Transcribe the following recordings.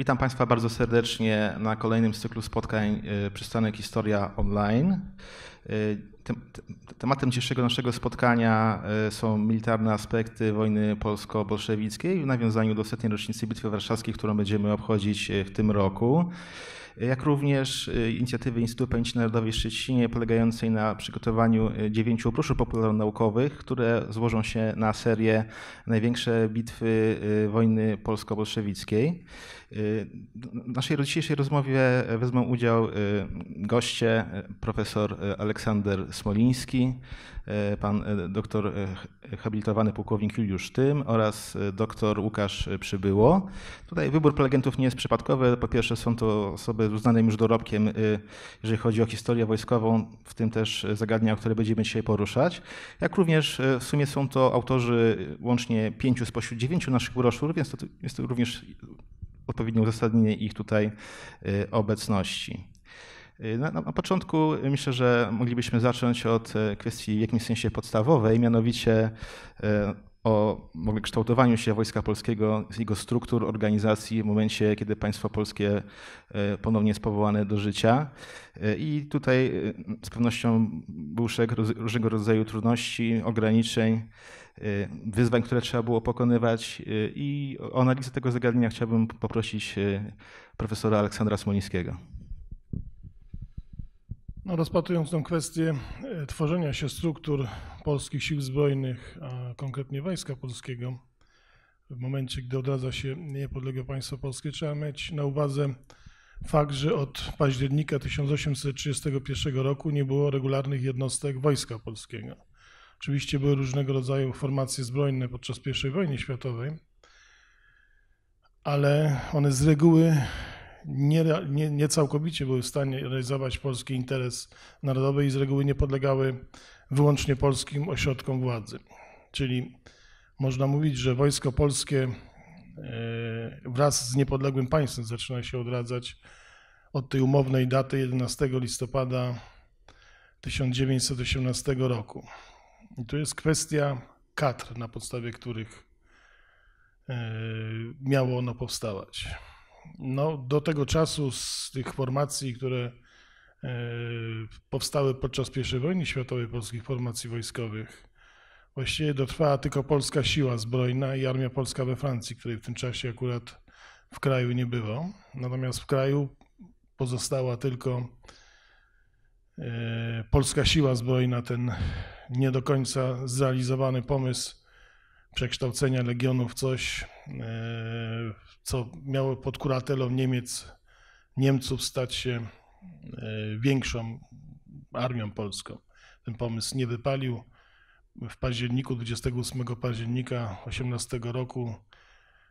Witam Państwa bardzo serdecznie na kolejnym cyklu spotkań y, Przystanek Historia Online. Y, tematem dzisiejszego naszego spotkania y, są militarne aspekty wojny polsko-bolszewickiej w nawiązaniu do setnej rocznicy Bitwy Warszawskiej, którą będziemy obchodzić w tym roku jak również inicjatywy Instytutu Pamięci Narodowej w Szczecinie polegającej na przygotowaniu dziewięciu popularno-naukowych, które złożą się na serię największe bitwy wojny polsko-bolszewickiej. W y, naszej dzisiejszej rozmowie e, wezmą udział y, goście e, profesor e, Aleksander Smoliński, pan doktor habilitowany pułkownik Juliusz Tym oraz doktor Łukasz Przybyło. Tutaj wybór prelegentów nie jest przypadkowy. Po pierwsze są to osoby z uznanym już dorobkiem, y, jeżeli chodzi o historię wojskową, w tym też zagadnienia, które będziemy dzisiaj poruszać. Jak również w sumie są to autorzy łącznie pięciu spośród dziewięciu naszych broszur, więc to jest to również odpowiednie uzasadnienie ich tutaj y, obecności. Y, na, na, początku myślę, że moglibyśmy zacząć od y, kwestii w jakimś sensie podstawowej, mianowicie o kształtowaniu się Wojska Polskiego, jego struktur, organizacji w momencie, kiedy państwo polskie ponownie jest powołane do życia. I tutaj z pewnością był szereg różnego rodzaju trudności, ograniczeń Y, wyzwań, które trzeba było pokonywać y, i o analizę tego zagadnienia chciałbym poprosić y, profesora Aleksandra Smolińskiego. No, rozpatrując tę kwestię tworzenia się struktur polskich sił zbrojnych, a konkretnie Wojska Polskiego, w momencie, gdy odradza się niepodległe państwo polskie, trzeba mieć na uwadze fakt, że od października 1831 roku nie było regularnych jednostek Wojska Polskiego. Oczywiście były różnego rodzaju formacje zbrojne podczas I wojny światowej, ale one z reguły nie, nie, nie, całkowicie były w stanie realizować polski interes narodowy i z reguły nie podlegały wyłącznie polskim ośrodkom władzy. Czyli można mówić, że wojsko polskie e, wraz z niepodległym państwem zaczyna się odradzać od tej umownej daty 11 listopada 1918 roku. I to jest kwestia kadr, na podstawie których e, miało ono powstawać. No, do tego czasu z tych formacji, które e, powstały podczas I wojny światowej polskich formacji wojskowych, właściwie dotrwała tylko polska siła zbrojna i armia polska we Francji, której w tym czasie akurat w kraju nie było. Natomiast w kraju pozostała tylko e, polska siła zbrojna, ten nie do końca zrealizowany pomysł przekształcenia Legionu w coś, e, co miało pod kuratelą Niemiec, Niemców stać się e, większą armią polską. Ten pomysł nie wypalił. W październiku, 28 października 18 roku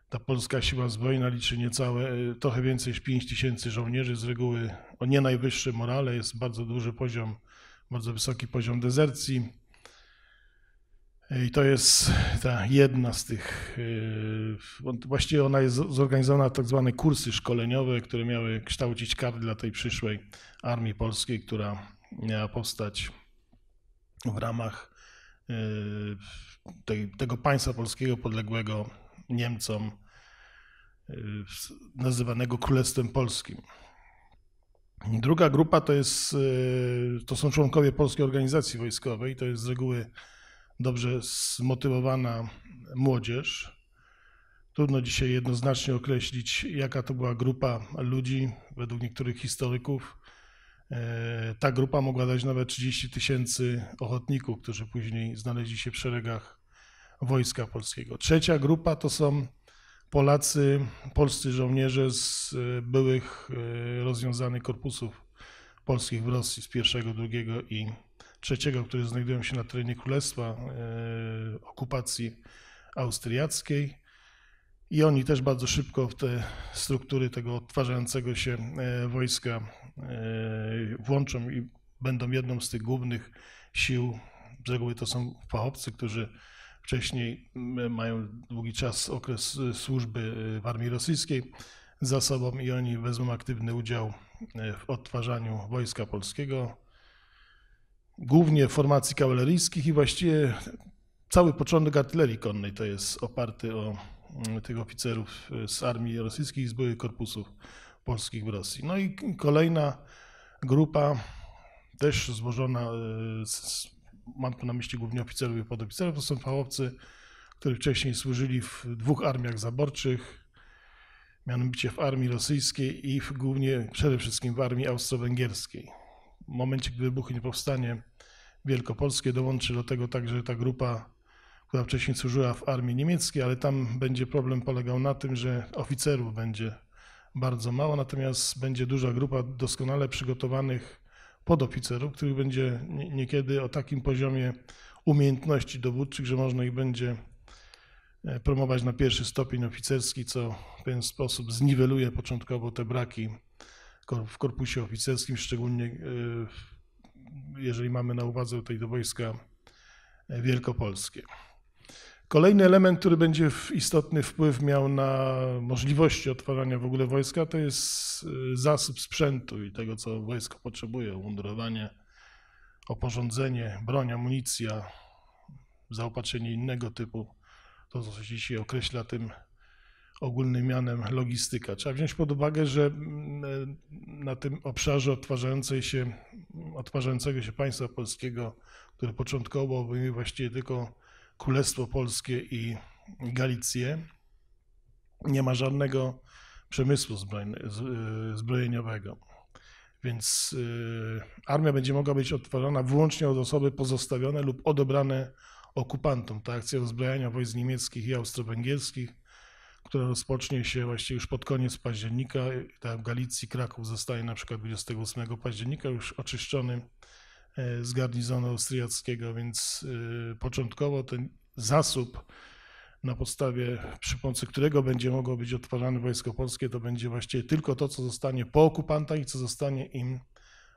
ta polska siła zbrojna liczy niecałe, e, trochę więcej niż 5 tysięcy żołnierzy, z reguły o nie najwyższym morale, jest bardzo duży poziom, bardzo wysoki poziom dezercji. I to jest ta jedna z tych, y, właściwie ona jest zorganizowana tak zwane kursy szkoleniowe, które miały kształcić kadry dla tej przyszłej armii polskiej, która miała powstać w ramach y, tej, tego państwa polskiego podległego Niemcom, y, nazywanego Królestwem Polskim. Druga grupa to, jest, to są członkowie Polskiej Organizacji Wojskowej, to jest z reguły dobrze zmotywowana młodzież. Trudno dzisiaj jednoznacznie określić, jaka to była grupa ludzi, według niektórych historyków. E, ta grupa mogła dać nawet 30 tysięcy ochotników, którzy później znaleźli się w szeregach Wojska Polskiego. Trzecia grupa to są Polacy, polscy żołnierze z e, byłych e, rozwiązanych korpusów polskich w Rosji z pierwszego, drugiego i III, które znajdują się na terenie Królestwa e, okupacji austriackiej. I oni też bardzo szybko w te struktury tego odtwarzającego się e, wojska e, włączą i będą jedną z tych głównych sił. Z reguły to są fachowcy, którzy wcześniej mają długi czas okres służby w armii rosyjskiej za sobą i oni wezmą aktywny udział w odtwarzaniu wojska polskiego, głównie formacji kawaleryjskich i właściwie cały początek artylerii konnej to jest oparty o mm, tych oficerów e, z armii rosyjskiej i z byłych korpusów polskich w Rosji. No i kolejna grupa, też złożona, e, z, mam tu na myśli głównie oficerów i podoficerów, to są fałowcy, którzy wcześniej służyli w dwóch armiach zaborczych, mianowicie w armii rosyjskiej i w, głównie przede wszystkim w armii austro-węgierskiej. W momencie, gdy wybuchnie powstanie wielkopolskie. Dołączy do tego także ta grupa, która wcześniej służyła w armii niemieckiej, ale tam będzie problem polegał na tym, że oficerów będzie bardzo mało, natomiast będzie duża grupa doskonale przygotowanych podoficerów, których będzie niekiedy o takim poziomie umiejętności dowódczych, że można ich będzie e, promować na pierwszy stopień oficerski, co w pewien sposób zniweluje początkowo te braki w korpusie oficerskim, szczególnie e, w jeżeli mamy na uwadze tutaj do wojska e, wielkopolskie. Kolejny element, który będzie istotny wpływ miał na możliwości otwarania w ogóle wojska, to jest e, zasób sprzętu i tego, co wojsko potrzebuje, mundurowanie, oporządzenie, broń, amunicja, zaopatrzenie innego typu, to co się dzisiaj określa tym ogólnym mianem logistyka. Trzeba wziąć pod uwagę, że mm, e, na tym obszarze odtwarzającej się, odtwarzającego się państwa polskiego, które początkowo obejmuje właściwie tylko Królestwo Polskie i Galicję, nie ma żadnego przemysłu e, zbrojeniowego. Więc e, armia będzie mogła być odtwarzana wyłącznie od osoby pozostawione lub odebrane okupantom. Ta akcja uzbrojenia wojsk niemieckich i austro-węgierskich które rozpocznie się właściwie już pod koniec października. Tam Galicji Kraków zostaje na przykład 28 października już oczyszczony e, z garnizonu austriackiego, więc e, początkowo ten zasób, na podstawie, przy pomocy którego będzie mogło być odtwarzane wojsko polskie, to będzie właściwie tylko to, co zostanie po okupantach i co zostanie im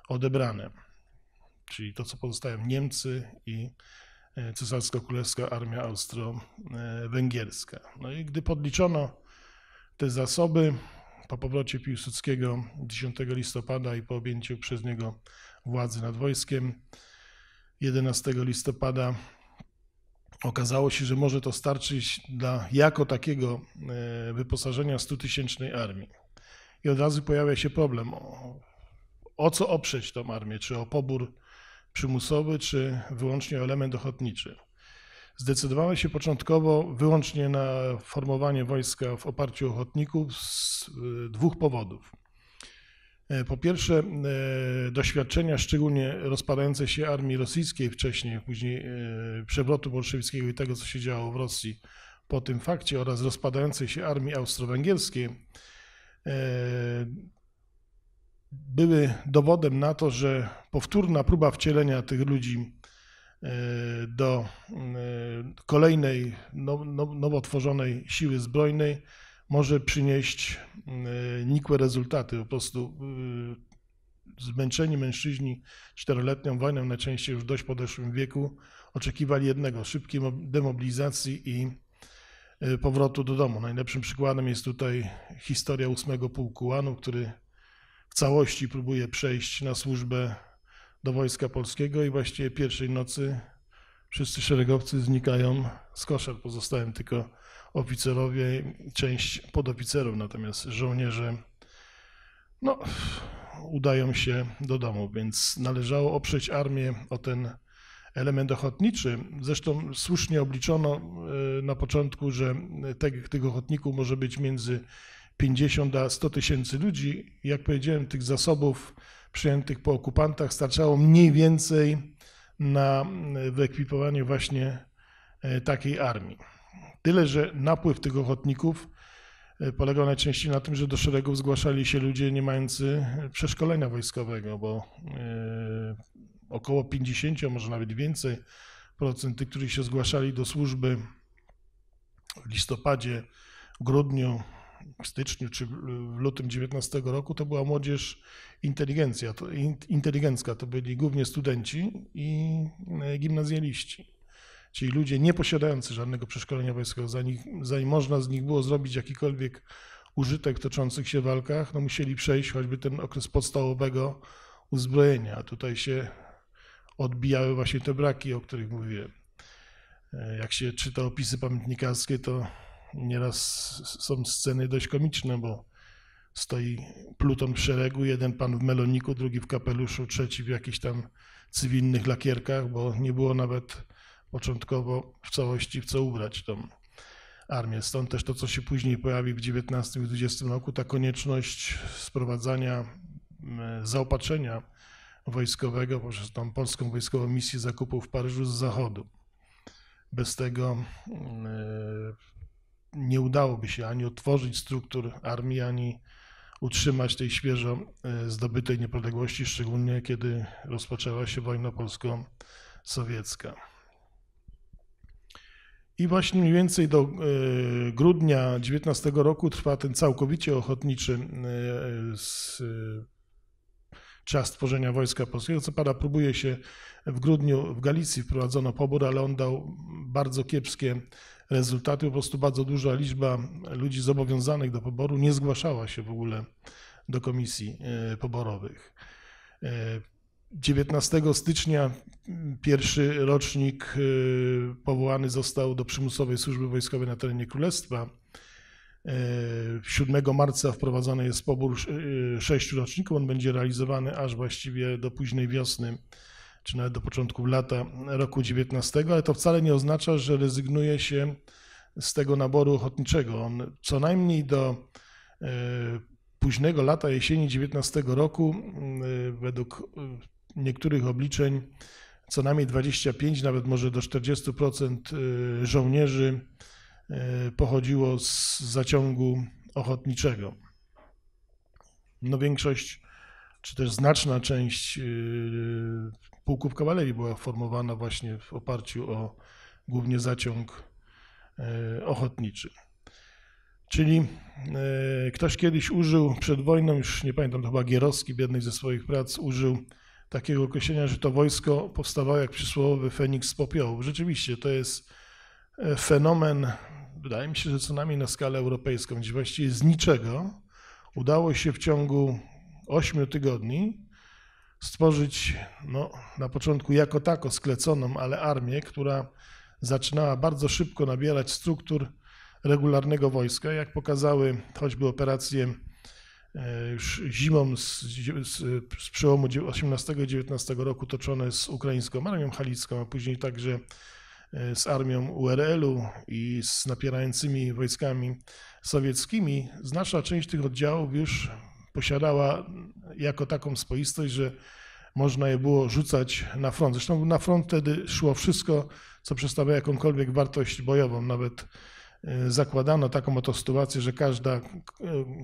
odebrane. Czyli to, co pozostają Niemcy i Cesarsko-Królewska Armia Austro-Węgierska. No i gdy podliczono te zasoby po powrocie Piłsudskiego 10 listopada i po objęciu przez niego władzy nad wojskiem 11 listopada okazało się, że może to starczyć dla jako takiego e, wyposażenia 100-tysięcznej armii. I od razu pojawia się problem, o, o co oprzeć tą armię, czy o pobór przymusowy czy wyłącznie element ochotniczy. Zdecydowałem się początkowo wyłącznie na formowanie wojska w oparciu o ochotników z y, dwóch powodów. E, po pierwsze, e, doświadczenia szczególnie rozpadające się armii rosyjskiej wcześniej, później e, przewrotu bolszewickiego i tego, co się działo w Rosji po tym fakcie oraz rozpadającej się armii austro-węgierskiej były dowodem na to, że powtórna próba wcielenia tych ludzi e, do e, kolejnej no, no, tworzonej siły zbrojnej może przynieść e, nikłe rezultaty. Po prostu zmęczeni mężczyźni czteroletnią wojną, najczęściej już w dość podeszłym wieku, oczekiwali jednego szybkiej demobilizacji i powrotu do domu. Najlepszym przykładem jest tutaj historia 8. pułku Łanu, który w całości próbuje przejść na służbę do Wojska Polskiego i właściwie pierwszej nocy wszyscy szeregowcy znikają z koszar, pozostają tylko oficerowie, część podoficerów, natomiast żołnierze no, udają się do domu, więc należało oprzeć armię o ten element ochotniczy. Zresztą słusznie obliczono e, na początku, że tych ochotników może być między 50 a 100 tysięcy ludzi, jak powiedziałem, tych zasobów przyjętych po okupantach starczało mniej więcej na wyekwipowanie właśnie e, takiej armii. Tyle, że napływ tych ochotników e, polegał najczęściej na tym, że do szeregów zgłaszali się ludzie nie mający e, przeszkolenia wojskowego, bo około 50, może nawet więcej procent tych, którzy się zgłaszali do służby w listopadzie, grudniu styczniu czy w lutym 19 roku, to była młodzież inteligencja, to, inteligencka, to byli głównie studenci i e, gimnazjaliści. Czyli ludzie nie posiadający żadnego przeszkolenia wojskowego, zanim, zanim można z nich było zrobić jakikolwiek użytek toczących się walkach, no musieli przejść choćby ten okres podstawowego uzbrojenia. A tutaj się odbijały właśnie te braki, o których mówiłem. E, jak się czyta opisy pamiętnikarskie, to Nieraz są sceny dość komiczne, bo stoi pluton w szeregu, jeden pan w meloniku, drugi w kapeluszu, trzeci w jakichś tam cywilnych lakierkach, bo nie było nawet początkowo w całości w co ubrać tą armię. Stąd też to, co się później pojawi w XIX i XX roku, ta konieczność sprowadzania zaopatrzenia wojskowego poprzez tą polską wojskową misję zakupów w Paryżu z zachodu. Bez tego nie udałoby się ani otworzyć struktur armii, ani utrzymać tej świeżo e, zdobytej niepodległości, szczególnie kiedy rozpoczęła się wojna polsko-sowiecka. I właśnie mniej więcej do e, grudnia 19 roku trwa ten całkowicie ochotniczy e, czas tworzenia Wojska Polskiego. Co pada, próbuje się w grudniu w Galicji wprowadzono pobór, ale on dał bardzo kiepskie rezultaty. Po prostu bardzo duża liczba ludzi zobowiązanych do poboru nie zgłaszała się w ogóle do komisji e, poborowych. 19 e, stycznia mm, pierwszy rocznik e, powołany został do przymusowej służby wojskowej na terenie Królestwa. 7 marca wprowadzony jest pobór sześciu roczników. On będzie realizowany aż właściwie do późnej wiosny czy nawet do początku lata roku 19, ale to wcale nie oznacza, że rezygnuje się z tego naboru ochotniczego. On co najmniej do e, późnego lata jesieni 19 roku, e, według e, niektórych obliczeń, co najmniej 25, nawet może do 40% żołnierzy pochodziło z zaciągu ochotniczego. No większość czy też znaczna część y, pułków kawalerii była formowana właśnie w oparciu o głównie zaciąg e, ochotniczy. Czyli e, ktoś kiedyś użył przed wojną, już nie pamiętam, to chyba Gierowski w jednej ze swoich prac użył takiego określenia, że to wojsko powstawało jak przysłowowy feniks z popiołów. Rzeczywiście to jest e, fenomen, wydaje mi się, że co najmniej na skalę europejską, gdzie właściwie z niczego udało się w ciągu 8 tygodni stworzyć no, na początku jako tako skleconą, ale armię, która zaczynała bardzo szybko nabierać struktur regularnego wojska, jak pokazały choćby operacje e, już zimą z, z, z przełomu 18-19 roku toczone z ukraińską armią halicką, a później także e, z armią URL-u i z napierającymi wojskami sowieckimi, znaczna część tych oddziałów już posiadała jako taką spoistość, że można je było rzucać na front. Zresztą na front wtedy szło wszystko, co przedstawia jakąkolwiek wartość bojową. Nawet e, zakładano taką oto sytuację, że każda, e,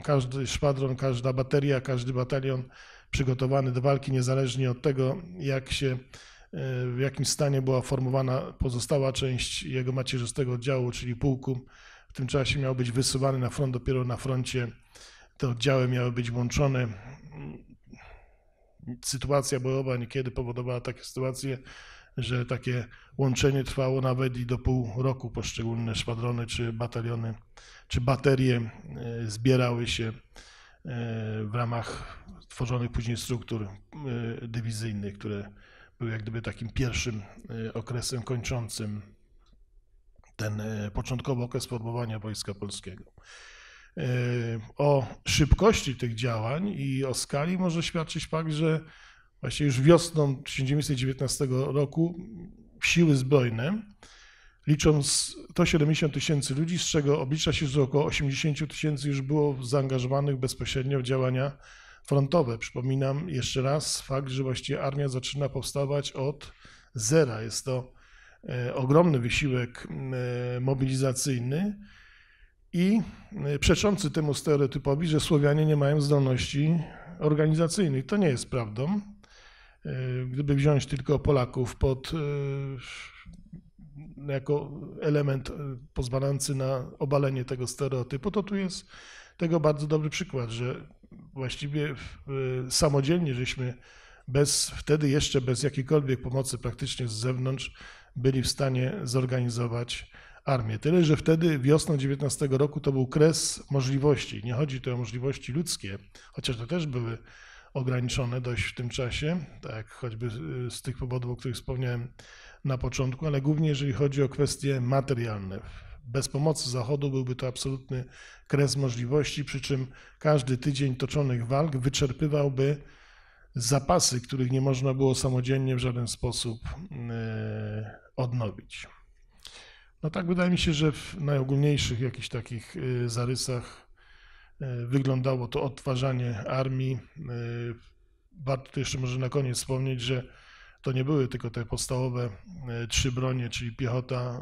każdy szwadron, każda bateria, każdy batalion przygotowany do walki, niezależnie od tego, jak się, e, w jakim stanie była formowana pozostała część jego macierzystego oddziału, czyli pułku, w tym czasie miał być wysuwany na front dopiero na froncie te oddziały miały być łączone. Sytuacja bojowa niekiedy powodowała takie sytuacje, że takie łączenie trwało nawet i do pół roku. Poszczególne szwadrony czy bataliony, czy baterie e, zbierały się e, w ramach tworzonych później struktur e, dywizyjnych, które były jak gdyby takim pierwszym okresem kończącym ten początkowy okres formowania Wojska Polskiego. Yy, o szybkości tych działań i o skali może świadczyć fakt, że właśnie już wiosną 1919 roku siły zbrojne, licząc 170 tysięcy ludzi, z czego oblicza się, że około 80 tysięcy już było zaangażowanych bezpośrednio w działania frontowe. Przypominam jeszcze raz fakt, że właściwie armia zaczyna powstawać od zera. Jest to e, ogromny wysiłek e, mobilizacyjny i y, przeczący temu stereotypowi, że Słowianie nie mają zdolności organizacyjnych. To nie jest prawdą. Y, gdyby wziąć tylko Polaków pod y, jako element pozwalający na obalenie tego stereotypu, to tu jest tego bardzo dobry przykład, że właściwie samodzielnie żeśmy bez, wtedy jeszcze bez jakiejkolwiek pomocy praktycznie z zewnątrz byli w stanie zorganizować armię. Tyle, że wtedy wiosną 19 roku to był kres możliwości. Nie chodzi tu o możliwości ludzkie, chociaż to też były ograniczone dość w tym czasie, tak choćby z tych powodów, o których wspomniałem na początku, ale głównie jeżeli chodzi o kwestie materialne. Bez pomocy Zachodu byłby to absolutny kres możliwości, przy czym każdy tydzień toczonych walk wyczerpywałby zapasy, których nie można było samodzielnie w żaden sposób e, odnowić. No tak, wydaje mi się, że w najogólniejszych jakichś takich y, zarysach y, wyglądało to odtwarzanie armii. Y, warto tu jeszcze może na koniec wspomnieć, że to nie były tylko te podstawowe trzy bronie, czyli piechota,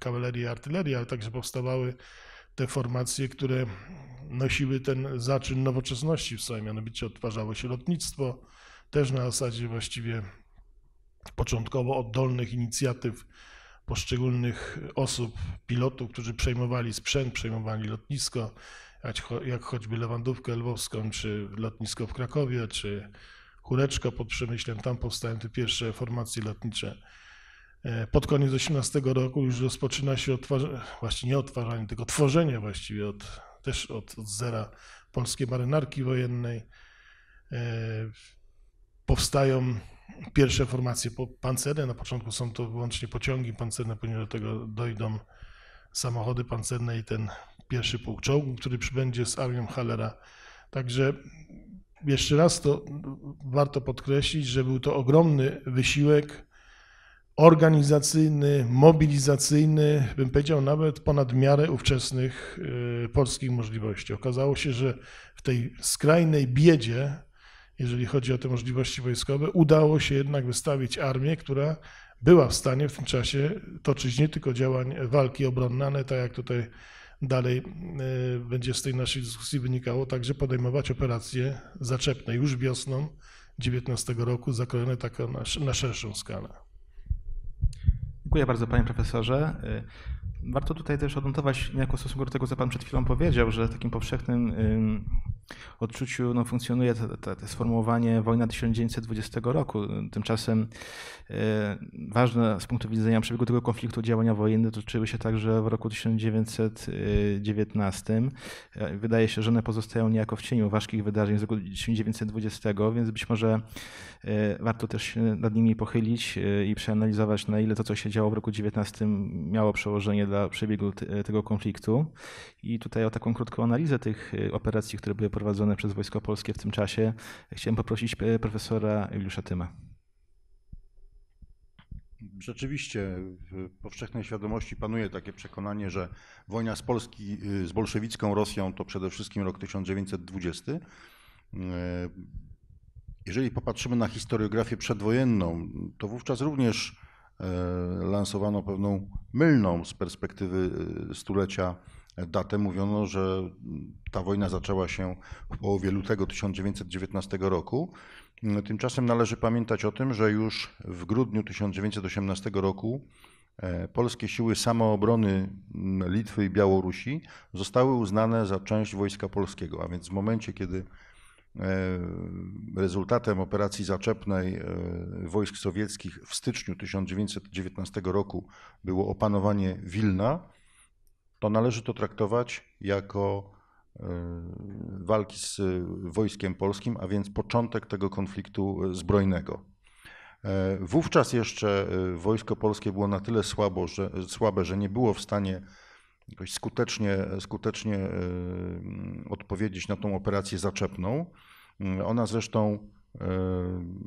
kawaleria i artyleria, ale także powstawały te formacje, które nosiły ten zaczyn nowoczesności w sobie, mianowicie odtwarzało się lotnictwo, też na zasadzie właściwie początkowo oddolnych inicjatyw poszczególnych osób, pilotów, którzy przejmowali sprzęt, przejmowali lotnisko, jak choćby Lewandówkę Lwowską, czy lotnisko w Krakowie, czy Chóreczko pod Przemyślem, tam powstają te pierwsze formacje lotnicze. E, pod koniec 18 roku już rozpoczyna się odtwarzanie, właściwie nie odtwarzanie, tylko tworzenie właściwie od, też od, od zera polskiej marynarki wojennej. E, powstają pierwsze formacje pancerne, na początku są to wyłącznie pociągi pancerne, ponieważ do tego dojdą samochody pancerne i ten pierwszy pułk czołgu, który przybędzie z armią Hallera. Także jeszcze raz to warto podkreślić, że był to ogromny wysiłek organizacyjny, mobilizacyjny, bym powiedział nawet ponad miarę ówczesnych y, polskich możliwości. Okazało się, że w tej skrajnej biedzie jeżeli chodzi o te możliwości wojskowe, udało się jednak wystawić armię, która była w stanie w tym czasie toczyć nie tylko działań walki obronne, ale tak jak tutaj dalej e, będzie z tej naszej dyskusji wynikało, także podejmować operacje zaczepne już wiosną 19 roku, zakrojone tak na szerszą skalę. Dziękuję bardzo panie profesorze. E, warto tutaj też odnotować niejako stosunku do tego, co pan przed chwilą powiedział, że takim powszechnym odczuciu no, funkcjonuje to, to, to sformułowanie wojna 1920 roku. Tymczasem y, ważne z punktu widzenia przebiegu tego konfliktu działania wojenne toczyły się także w roku 1919. E, wydaje się, że one pozostają niejako w cieniu ważkich wydarzeń z roku 1920, więc być może y, warto też się nad nimi pochylić y, i przeanalizować, na ile to, co się działo w roku 19 miało przełożenie dla przebiegu t, tego konfliktu. I tutaj o taką krótką analizę tych operacji, które były prowadzone przez Wojsko Polskie w tym czasie. Chciałem poprosić e, profesora Juliusza Tyma. Rzeczywiście w powszechnej świadomości panuje takie przekonanie, że wojna z Polski y, z bolszewicką Rosją to przede wszystkim rok 1920. E, jeżeli popatrzymy na historiografię przedwojenną, to wówczas również e, lansowano pewną mylną z perspektywy y, stulecia datę mówiono, że ta wojna zaczęła się w połowie lutego 1919 roku. Tymczasem należy pamiętać o tym, że już w grudniu 1918 roku e, polskie siły samoobrony Litwy i Białorusi zostały uznane za część wojska polskiego, a więc w momencie, kiedy e, rezultatem operacji zaczepnej e, wojsk sowieckich w styczniu 1919 roku było opanowanie Wilna, to należy to traktować jako y, walki z y, wojskiem polskim, a więc początek tego konfliktu y, zbrojnego. E, wówczas jeszcze wojsko polskie było na tyle słabo, że, słabe, że nie było w stanie jakoś skutecznie, skutecznie odpowiedzieć na tą operację zaczepną. Ona zresztą E,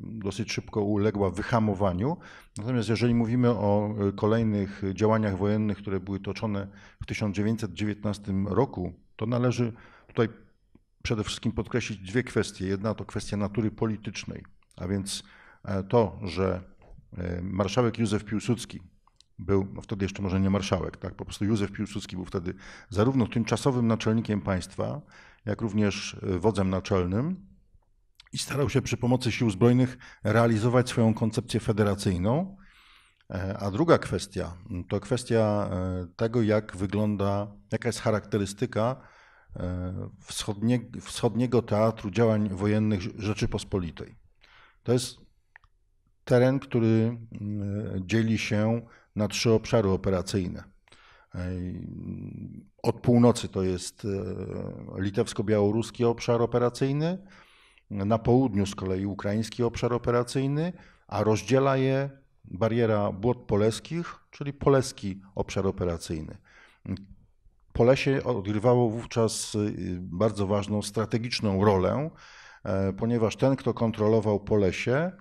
dosyć szybko uległa wyhamowaniu. Natomiast jeżeli mówimy o e, kolejnych działaniach wojennych, które były toczone w 1919 roku, to należy tutaj przede wszystkim podkreślić dwie kwestie. Jedna to kwestia natury politycznej, a więc e, to, że marszałek Józef Piłsudski był, no wtedy jeszcze może nie marszałek, tak, po prostu Józef Piłsudski był wtedy zarówno tymczasowym naczelnikiem państwa, jak również wodzem naczelnym i starał się przy pomocy sił zbrojnych realizować swoją koncepcję federacyjną. E, a druga kwestia to kwestia e, tego, jak wygląda, jaka jest charakterystyka e, wschodnie, wschodniego teatru działań wojennych Rzeczypospolitej. To jest teren, który dzieli się na trzy obszary operacyjne. Od północy to jest litewsko-białoruski obszar operacyjny, na południu z kolei ukraiński obszar operacyjny, a rozdziela je bariera Błot Poleskich, czyli poleski obszar operacyjny. Polesie odgrywało wówczas y, bardzo ważną strategiczną rolę, e, ponieważ ten, kto kontrolował Polesie, e,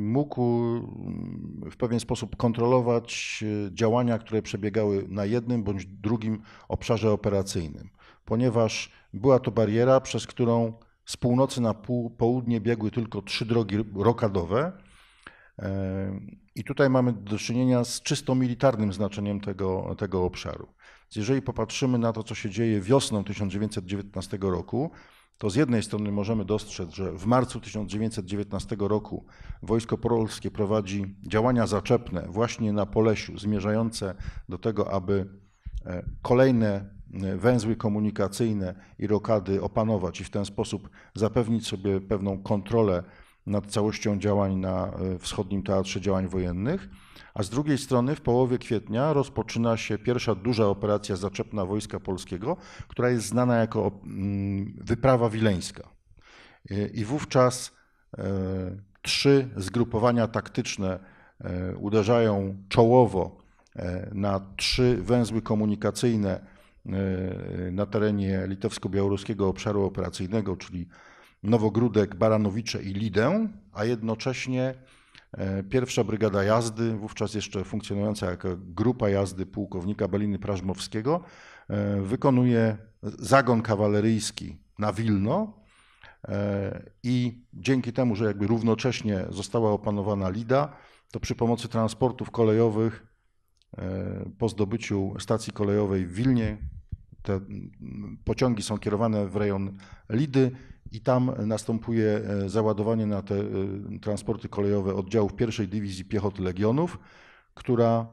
mógł mm, w pewien sposób kontrolować e, działania, które przebiegały na jednym bądź drugim obszarze operacyjnym, ponieważ była to bariera, przez którą z północy na pół, południe biegły tylko trzy drogi rokadowe. E, I tutaj mamy do czynienia z czysto militarnym znaczeniem tego, tego obszaru. Więc jeżeli popatrzymy na to, co się dzieje wiosną 1919 roku, to z jednej strony możemy dostrzec, że w marcu 1919 roku wojsko polskie prowadzi działania zaczepne właśnie na Polesiu, zmierzające do tego, aby e, kolejne węzły komunikacyjne i rokady opanować i w ten sposób zapewnić sobie pewną kontrolę nad całością działań na e, Wschodnim Teatrze Działań Wojennych, a z drugiej strony w połowie kwietnia rozpoczyna się pierwsza duża operacja zaczepna Wojska Polskiego, która jest znana jako mm, Wyprawa Wileńska. E, I wówczas e, trzy zgrupowania taktyczne uderzają czołowo na trzy węzły komunikacyjne E, na terenie litewsko-białoruskiego obszaru operacyjnego, czyli Nowogródek, Baranowicze i Lidę, a jednocześnie e, pierwsza brygada jazdy, wówczas jeszcze funkcjonująca jako grupa jazdy pułkownika Beliny Prażmowskiego, e, wykonuje zagon kawaleryjski na Wilno i dzięki temu, że jakby równocześnie została opanowana Lida, to przy pomocy transportów kolejowych E, po zdobyciu stacji kolejowej w Wilnie. Te pociągi są kierowane w rejon Lidy i tam następuje e, załadowanie na te e, transporty kolejowe oddziałów pierwszej Dywizji Piechoty Legionów, która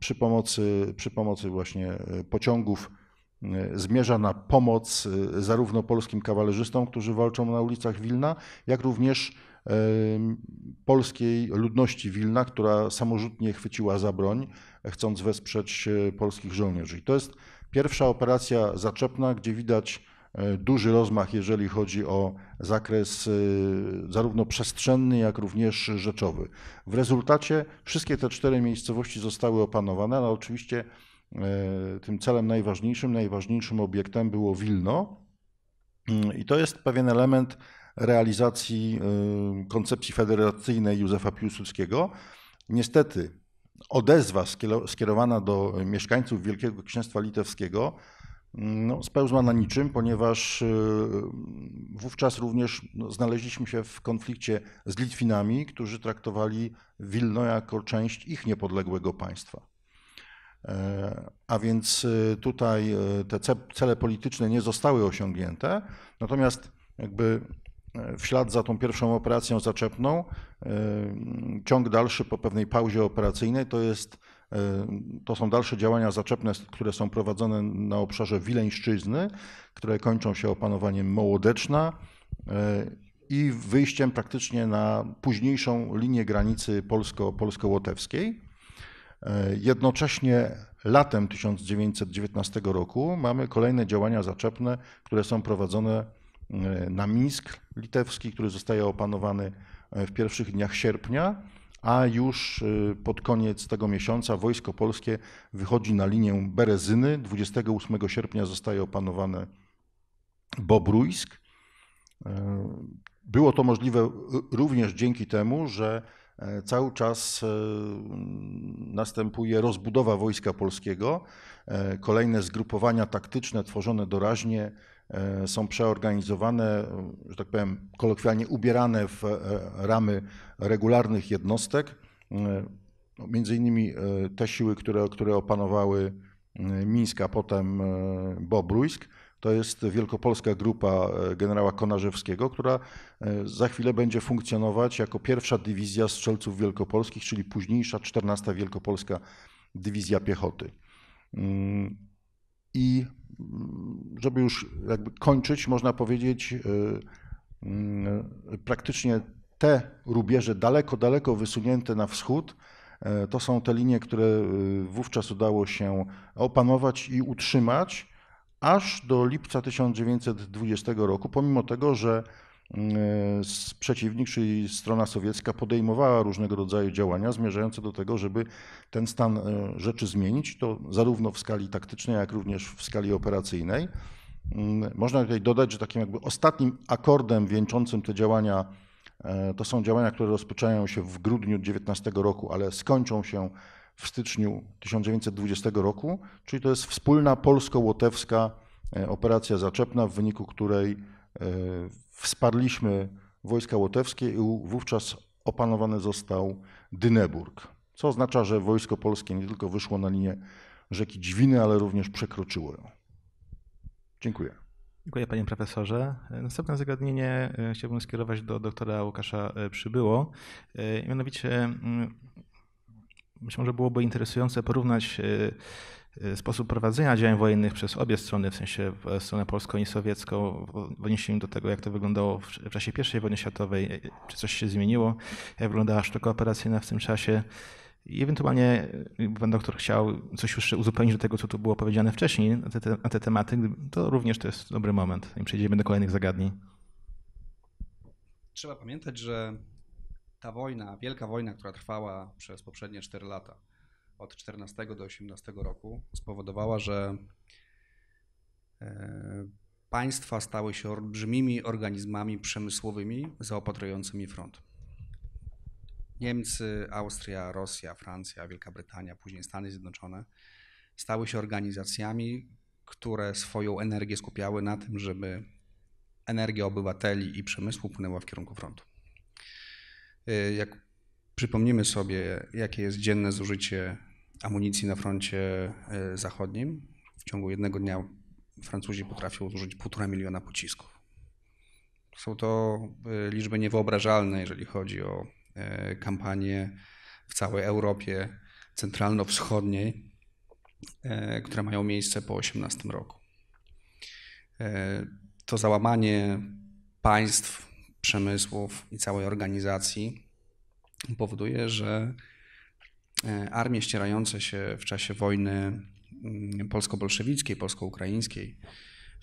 przy pomocy, przy pomocy właśnie pociągów zmierza na pomoc zarówno polskim kawalerzystom, którzy walczą na ulicach Wilna, jak również polskiej ludności Wilna, która samorzutnie chwyciła za broń, chcąc wesprzeć e, polskich żołnierzy. I to jest pierwsza operacja zaczepna, gdzie widać e, duży rozmach, jeżeli chodzi o zakres e, zarówno przestrzenny, jak również rzeczowy. W rezultacie wszystkie te cztery miejscowości zostały opanowane, ale oczywiście tym celem najważniejszym, najważniejszym obiektem było Wilno. I to jest pewien element realizacji y, koncepcji federacyjnej Józefa Piłsudskiego. Niestety odezwa skierowana do mieszkańców Wielkiego Księstwa Litewskiego y, no, spełzła na niczym, ponieważ y, wówczas również no, znaleźliśmy się w konflikcie z Litwinami, którzy traktowali Wilno jako część ich niepodległego państwa. E, a więc tutaj te cele polityczne nie zostały osiągnięte, natomiast jakby w ślad za tą pierwszą operacją zaczepną, e, ciąg dalszy po pewnej pauzie operacyjnej to jest e, to są dalsze działania zaczepne, które są prowadzone na obszarze Wileńszczyzny, które kończą się opanowaniem Mołodeczna e, i wyjściem praktycznie na późniejszą linię granicy polsko-łotewskiej. Jednocześnie latem 1919 roku mamy kolejne działania zaczepne, które są prowadzone E, na Mińsk litewski, który zostaje opanowany e, w pierwszych dniach sierpnia, a już e, pod koniec tego miesiąca wojsko polskie wychodzi na linię Berezyny. 28 sierpnia zostaje opanowane Bobrujsk. Było to możliwe również dzięki temu, że cały czas następuje rozbudowa wojska polskiego, kolejne zgrupowania taktyczne tworzone doraźnie E, są przeorganizowane, że tak powiem, kolokwialnie ubierane w e, ramy regularnych jednostek. E, no, między innymi te siły, które, które opanowały Mińsk, a potem Bobrujsk, to jest wielkopolska grupa generała Konarzewskiego, która za chwilę będzie funkcjonować jako pierwsza dywizja strzelców wielkopolskich, czyli późniejsza 14 Wielkopolska Dywizja Piechoty. Mm. I mm, żeby już jakby kończyć, można powiedzieć, y, y, praktycznie te rubieże daleko, daleko wysunięte na wschód, e, to są te linie, które y, wówczas udało się opanować i utrzymać aż do lipca 1920 roku, pomimo tego, że Y, przeciwnik, czyli strona sowiecka, podejmowała różnego rodzaju działania zmierzające do tego, żeby ten stan y, rzeczy zmienić, to zarówno w skali taktycznej, jak również w skali operacyjnej. Y, można tutaj dodać, że takim jakby ostatnim akordem wieńczącym te działania to są działania, które rozpoczynają się w grudniu 19 roku, ale skończą się w styczniu 1920 roku, czyli to jest wspólna polsko-łotewska operacja zaczepna, w wyniku której wsparliśmy wojska łotewskie i wówczas opanowany został Dyneburg, co oznacza, że wojsko polskie nie tylko wyszło na linię rzeki Dźwiny, ale również przekroczyło ją. Dziękuję. Dziękuję panie profesorze. Następne zagadnienie e, chciałbym skierować do doktora Łukasza e, Przybyło. E, mianowicie mm, być może byłoby interesujące porównać Y, sposób prowadzenia działań wojennych przez obie strony, w sensie e, stronę polską i sowiecką, w odniesieniu do tego, jak to wyglądało w czasie I wojny światowej, e, czy coś się zmieniło, jak wyglądała sztuka operacyjna w tym czasie. I ewentualnie, gdyby pan doktor chciał coś jeszcze uzupełnić do tego, co tu było powiedziane wcześniej na te, na te tematy, to również to jest dobry moment, I przejdziemy do kolejnych zagadnień. Trzeba pamiętać, że ta wojna, wielka wojna, która trwała przez poprzednie 4 lata, od 14 do 18 roku spowodowała, że e, państwa stały się olbrzymimi organizmami przemysłowymi zaopatrującymi front. Niemcy, Austria, Rosja, Francja, Wielka Brytania, później Stany Zjednoczone stały się organizacjami, które swoją energię skupiały na tym, żeby energia obywateli i przemysłu płynęła w kierunku frontu. E, jak przypomnimy sobie, jakie jest dzienne zużycie amunicji na froncie e, zachodnim. W ciągu jednego dnia Francuzi potrafią zużyć półtora miliona pocisków. Są to e, liczby niewyobrażalne, jeżeli chodzi o e, kampanie w całej Europie centralno-wschodniej, które mają miejsce po 18 roku. To załamanie państw, przemysłów i całej organizacji powoduje, że E, armie ścierające się w czasie wojny mm, polsko-bolszewickiej, polsko-ukraińskiej,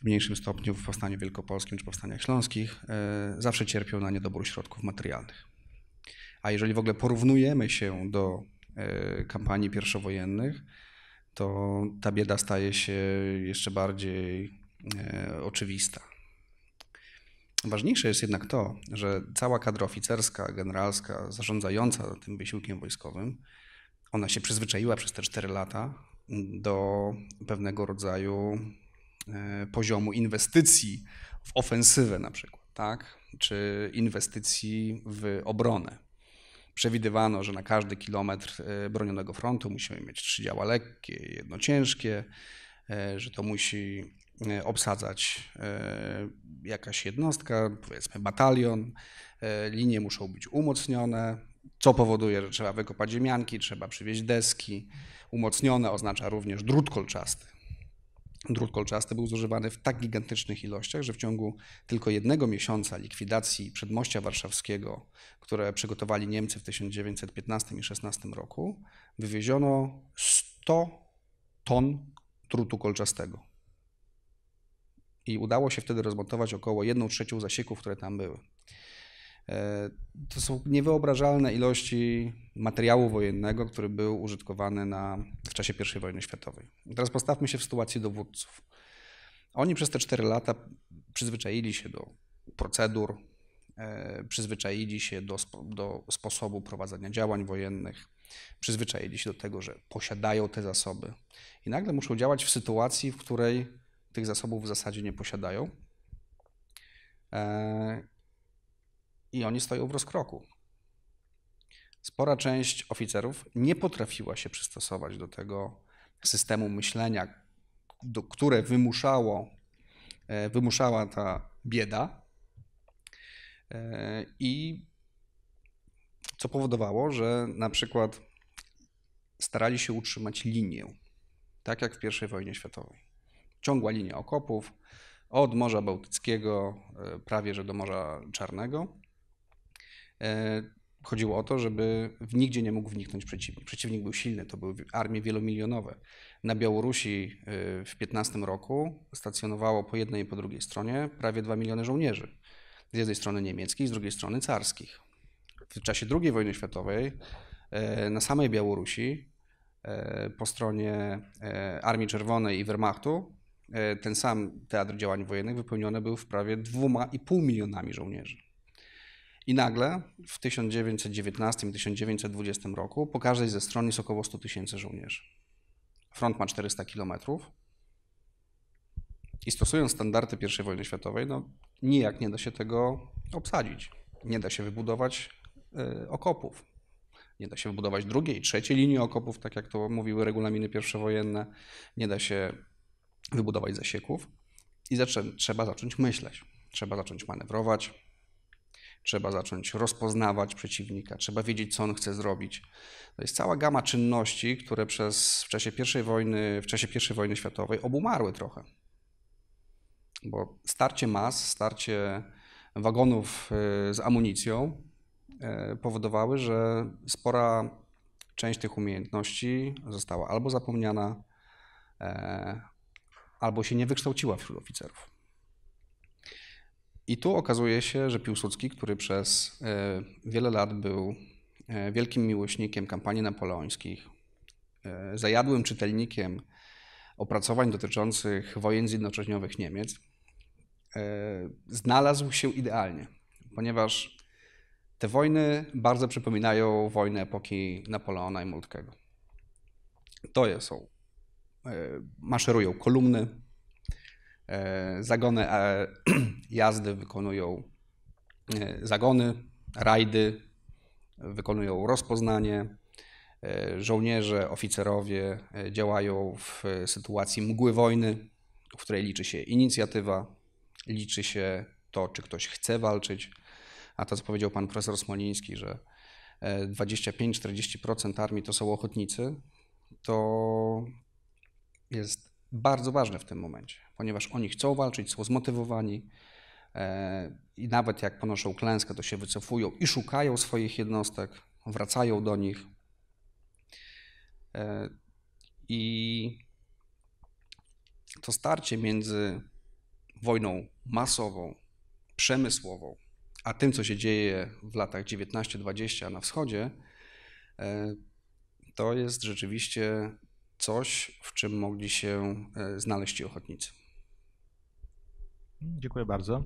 w mniejszym stopniu w Powstaniu Wielkopolskim czy Powstaniach Śląskich, e, zawsze cierpią na niedobór środków materialnych. A jeżeli w ogóle porównujemy się do e, kampanii pierwszowojennych, to ta bieda staje się jeszcze bardziej oczywista. Ważniejsze jest jednak to, że cała kadra oficerska, generalska, zarządzająca tym wysiłkiem wojskowym ona się przyzwyczaiła przez te 4 lata do pewnego rodzaju e, poziomu inwestycji w ofensywę na przykład, tak? czy inwestycji w obronę. Przewidywano, że na każdy kilometr e, bronionego frontu musimy mieć trzy działa lekkie, jedno ciężkie, e, że to musi obsadzać jakaś jednostka, powiedzmy batalion, linie muszą być umocnione, co powoduje, że trzeba wykopać ziemianki, trzeba przywieźć deski. Umocnione oznacza również drut kolczasty. Drut kolczasty był zużywany w tak gigantycznych ilościach, że w ciągu tylko jednego miesiąca likwidacji przedmościa warszawskiego, które przygotowali Niemcy w 1915 i 16 roku, wywieziono 100 ton drutu kolczastego. I udało się wtedy rozmontować około 1 trzecią zasieków, które tam były. E, to są niewyobrażalne ilości materiału wojennego, który był użytkowany na, w czasie I wojny światowej. teraz postawmy się w sytuacji dowódców. Oni przez te 4 lata przyzwyczaili się do procedur, e, przyzwyczaili się do, do sposobu prowadzenia działań wojennych, przyzwyczaili się do tego, że posiadają te zasoby i nagle muszą działać w sytuacji, w której tych zasobów w zasadzie nie posiadają e, i oni stoją w rozkroku. Spora część oficerów nie potrafiła się przystosować do tego systemu myślenia, do, które wymuszało, e, wymuszała ta bieda. E, I co powodowało, że na przykład starali się utrzymać linię, tak jak w I wojnie światowej. Ciągła linia okopów od Morza Bałtyckiego e, prawie że do Morza Czarnego E, chodziło o to, żeby w nigdzie nie mógł wniknąć przeciwnik. Przeciwnik był silny, to były armie wielomilionowe. Na Białorusi e, w 15 roku stacjonowało po jednej i po drugiej stronie prawie 2 miliony żołnierzy. Z jednej strony niemieckich, z drugiej strony carskich. W czasie II wojny światowej e, na samej Białorusi po stronie Armii Czerwonej i Wehrmachtu ten sam teatr działań wojennych wypełniony był w prawie 2,5 milionami żołnierzy. I nagle w 1919-1920 roku po każdej ze stron jest około 100 tysięcy żołnierzy. Front ma 400 kilometrów. I stosując standardy I wojny światowej, no nijak nie da się tego obsadzić. Nie da się wybudować y, okopów. Nie da się wybudować drugiej, trzeciej linii okopów, tak jak to mówiły regulaminy wojenne, Nie da się wybudować zasieków. I zaczę- trzeba zacząć myśleć. Trzeba zacząć manewrować, trzeba zacząć rozpoznawać przeciwnika, trzeba wiedzieć, co on chce zrobić. To jest cała gama czynności, które przez, w, czasie I wojny, w czasie I wojny światowej obumarły trochę. Bo starcie mas, starcie wagonów y, z amunicją y, powodowały, że spora część tych umiejętności została albo zapomniana, e, albo się nie wykształciła wśród oficerów. I tu okazuje się, że Piłsudski, który przez e, wiele lat był e, wielkim miłośnikiem kampanii napoleońskich, e, zajadłym czytelnikiem opracowań dotyczących wojen zjednoczeniowych Niemiec, znalazł się idealnie, ponieważ te wojny bardzo przypominają wojny epoki Napoleona i Moltkego. To jest, są, maszerują kolumny, E, zagony e, jazdy wykonują e, zagony, rajdy, wykonują rozpoznanie. Żołnierze, oficerowie działają w sytuacji mgły wojny, w której liczy się inicjatywa, liczy się to, czy ktoś chce walczyć. A to, co powiedział pan profesor Smoliński, że 25-40% armii to są ochotnicy, to jest bardzo ważne w tym momencie, ponieważ oni chcą walczyć, są zmotywowani e, i nawet jak ponoszą klęskę, to się wycofują i szukają swoich jednostek, wracają do nich. E, I to starcie między wojną masową, przemysłową, a tym, co się dzieje w latach 19-20 na wschodzie, e, to jest rzeczywiście coś, w czym mogli się e, znaleźć ci ochotnicy. Dziękuję bardzo.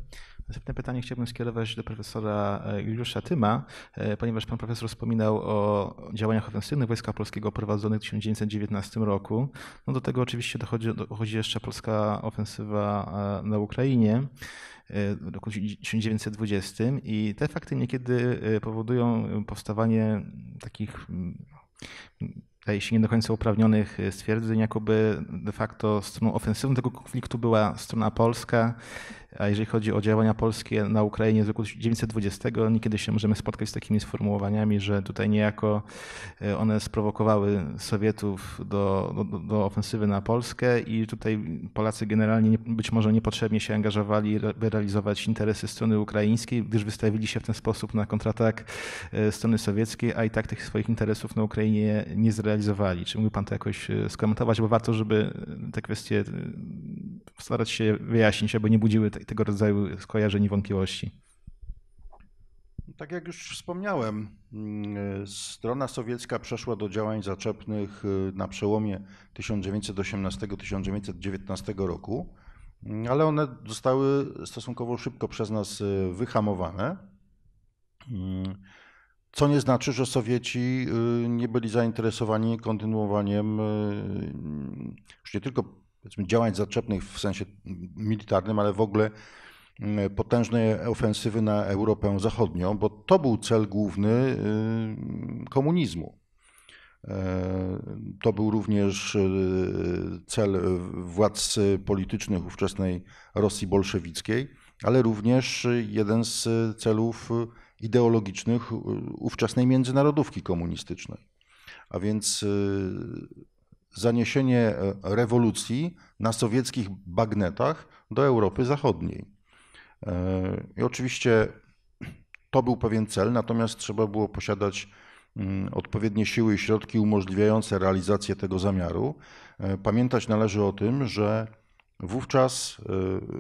Następne pytanie chciałbym skierować do profesora e, Juliusza Tyma, e, ponieważ pan profesor wspominał o działaniach ofensywnych Wojska Polskiego prowadzonych w 1919 roku. No do tego oczywiście dochodzi, dochodzi jeszcze polska ofensywa na Ukrainie w roku 1920 i te fakty niekiedy powodują powstawanie takich mm, jeśli nie do końca uprawnionych y, stwierdzeń, jakoby de facto stroną ofensywną tego konfliktu była strona polska a jeżeli chodzi o działania polskie na Ukrainie z roku 1920, niekiedy się możemy spotkać z takimi sformułowaniami, że tutaj niejako e, one sprowokowały Sowietów do, do, do ofensywy na Polskę i tutaj Polacy generalnie być może niepotrzebnie się angażowali, by realizować interesy strony ukraińskiej, gdyż wystawili się w ten sposób na kontratak e, strony sowieckiej, a i tak tych swoich interesów na Ukrainie nie zrealizowali. Czy mógłby Pan to jakoś e, skomentować, bo warto, żeby te kwestie starać się wyjaśnić, aby nie budziły tego rodzaju skojarzeń i wątpliwości? Tak jak już wspomniałem, mm, strona sowiecka przeszła do działań zaczepnych y, na przełomie 1918-1919 roku, mm, ale one zostały stosunkowo szybko przez nas y, wyhamowane. Mm, co nie znaczy, że Sowieci y, nie byli zainteresowani kontynuowaniem już nie tylko powiedzmy, działań zaczepnych w sensie militarnym, ale w ogóle mm, potężnej ofensywy na Europę Zachodnią, bo to był cel główny y, komunizmu. E, to był również y, cel władz politycznych ówczesnej Rosji bolszewickiej, ale również jeden z celów ideologicznych y, ówczesnej międzynarodówki komunistycznej. A więc zaniesienie e, rewolucji na sowieckich bagnetach do Europy Zachodniej. E, I oczywiście to był pewien cel, natomiast trzeba było posiadać mm, odpowiednie siły i środki umożliwiające realizację tego zamiaru. E, pamiętać należy o tym, że wówczas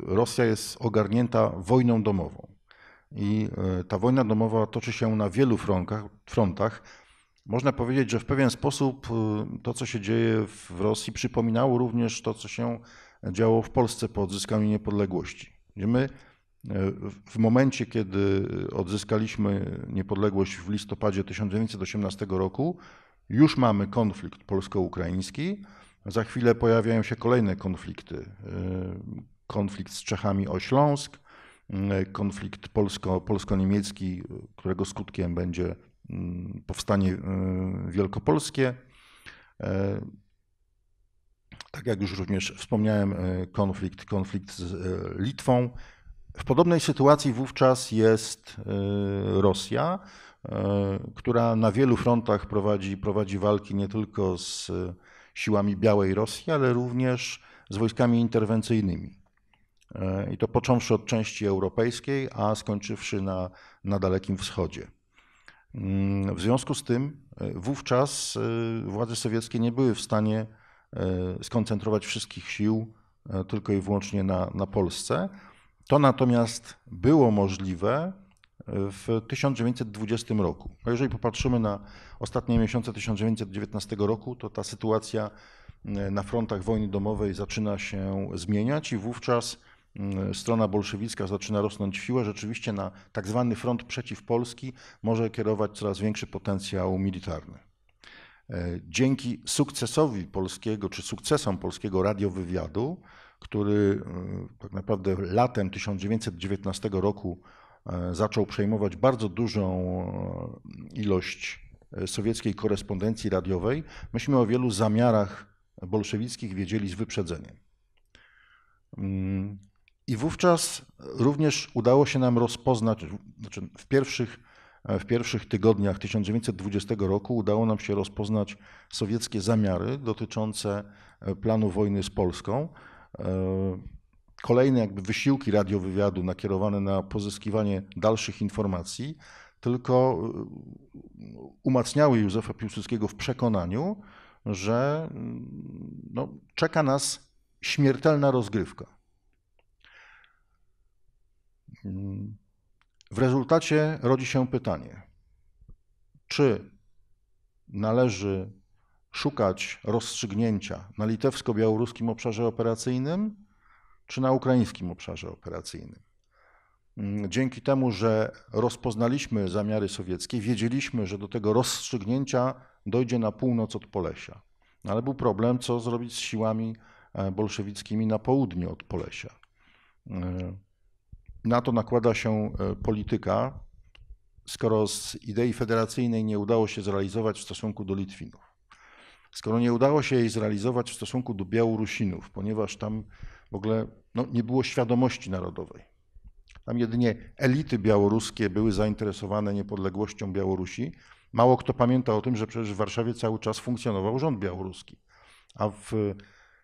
Rosja jest ogarnięta wojną domową. I ta wojna domowa toczy się na wielu frontach, frontach można powiedzieć, że w pewien sposób y, to, co się dzieje w Rosji, przypominało również to, co się działo w Polsce po odzyskaniu niepodległości. my y, w momencie, kiedy odzyskaliśmy niepodległość w listopadzie 1918 roku, już mamy konflikt polsko-ukraiński. Za chwilę pojawiają się kolejne konflikty. Y, konflikt z Czechami o Śląsk, konflikt polsko-niemiecki, którego skutkiem będzie Mm, powstanie e, wielkopolskie. E, tak jak już również wspomniałem, e, konflikt, konflikt z Litwą. W podobnej sytuacji wówczas jest Rosja, która na wielu frontach prowadzi, prowadzi walki nie tylko z siłami Białej Rosji, ale również z wojskami interwencyjnymi. I to począwszy od części europejskiej, a skończywszy na, na Dalekim Wschodzie. Mm, w związku z tym e, wówczas e, władze sowieckie nie były w stanie e, skoncentrować wszystkich sił tylko i wyłącznie na, na Polsce. To natomiast było możliwe w 1920 roku. A jeżeli popatrzymy na ostatnie miesiące 1919 roku, to ta sytuacja na frontach wojny domowej zaczyna się zmieniać i wówczas Mm, strona bolszewicka zaczyna rosnąć w siłę, rzeczywiście na tak zwany front przeciw Polski może kierować coraz większy potencjał militarny. E, dzięki sukcesowi polskiego, czy sukcesom polskiego radiowywiadu, który e, tak naprawdę latem 1919 roku e, zaczął przejmować bardzo dużą ilość sowieckiej korespondencji radiowej, myśmy o wielu zamiarach bolszewickich wiedzieli z wyprzedzeniem. Mm, i wówczas również udało się nam rozpoznać, znaczy w pierwszych, w pierwszych tygodniach 1920 roku udało nam się rozpoznać sowieckie zamiary dotyczące e, planu wojny z Polską. E, kolejne jakby wysiłki radiowywiadu nakierowane na pozyskiwanie dalszych informacji, tylko e, umacniały Józefa Piłsudskiego w przekonaniu, że mm, no, czeka nas śmiertelna rozgrywka w rezultacie rodzi się pytanie, czy należy szukać rozstrzygnięcia na litewsko-białoruskim obszarze operacyjnym, czy na ukraińskim obszarze operacyjnym. Mm, dzięki temu, że rozpoznaliśmy zamiary sowieckie, wiedzieliśmy, że do tego rozstrzygnięcia dojdzie na północ od Polesia. No, ale był problem, co zrobić z siłami e, bolszewickimi na południe od Polesia. E, na to nakłada się e, polityka, skoro z idei federacyjnej nie udało się zrealizować w stosunku do Litwinów. Skoro nie udało się jej zrealizować w stosunku do Białorusinów, ponieważ tam w ogóle no, nie było świadomości narodowej. Tam jedynie elity białoruskie były zainteresowane niepodległością Białorusi. Mało kto pamięta o tym, że przecież w Warszawie cały czas funkcjonował rząd białoruski, a w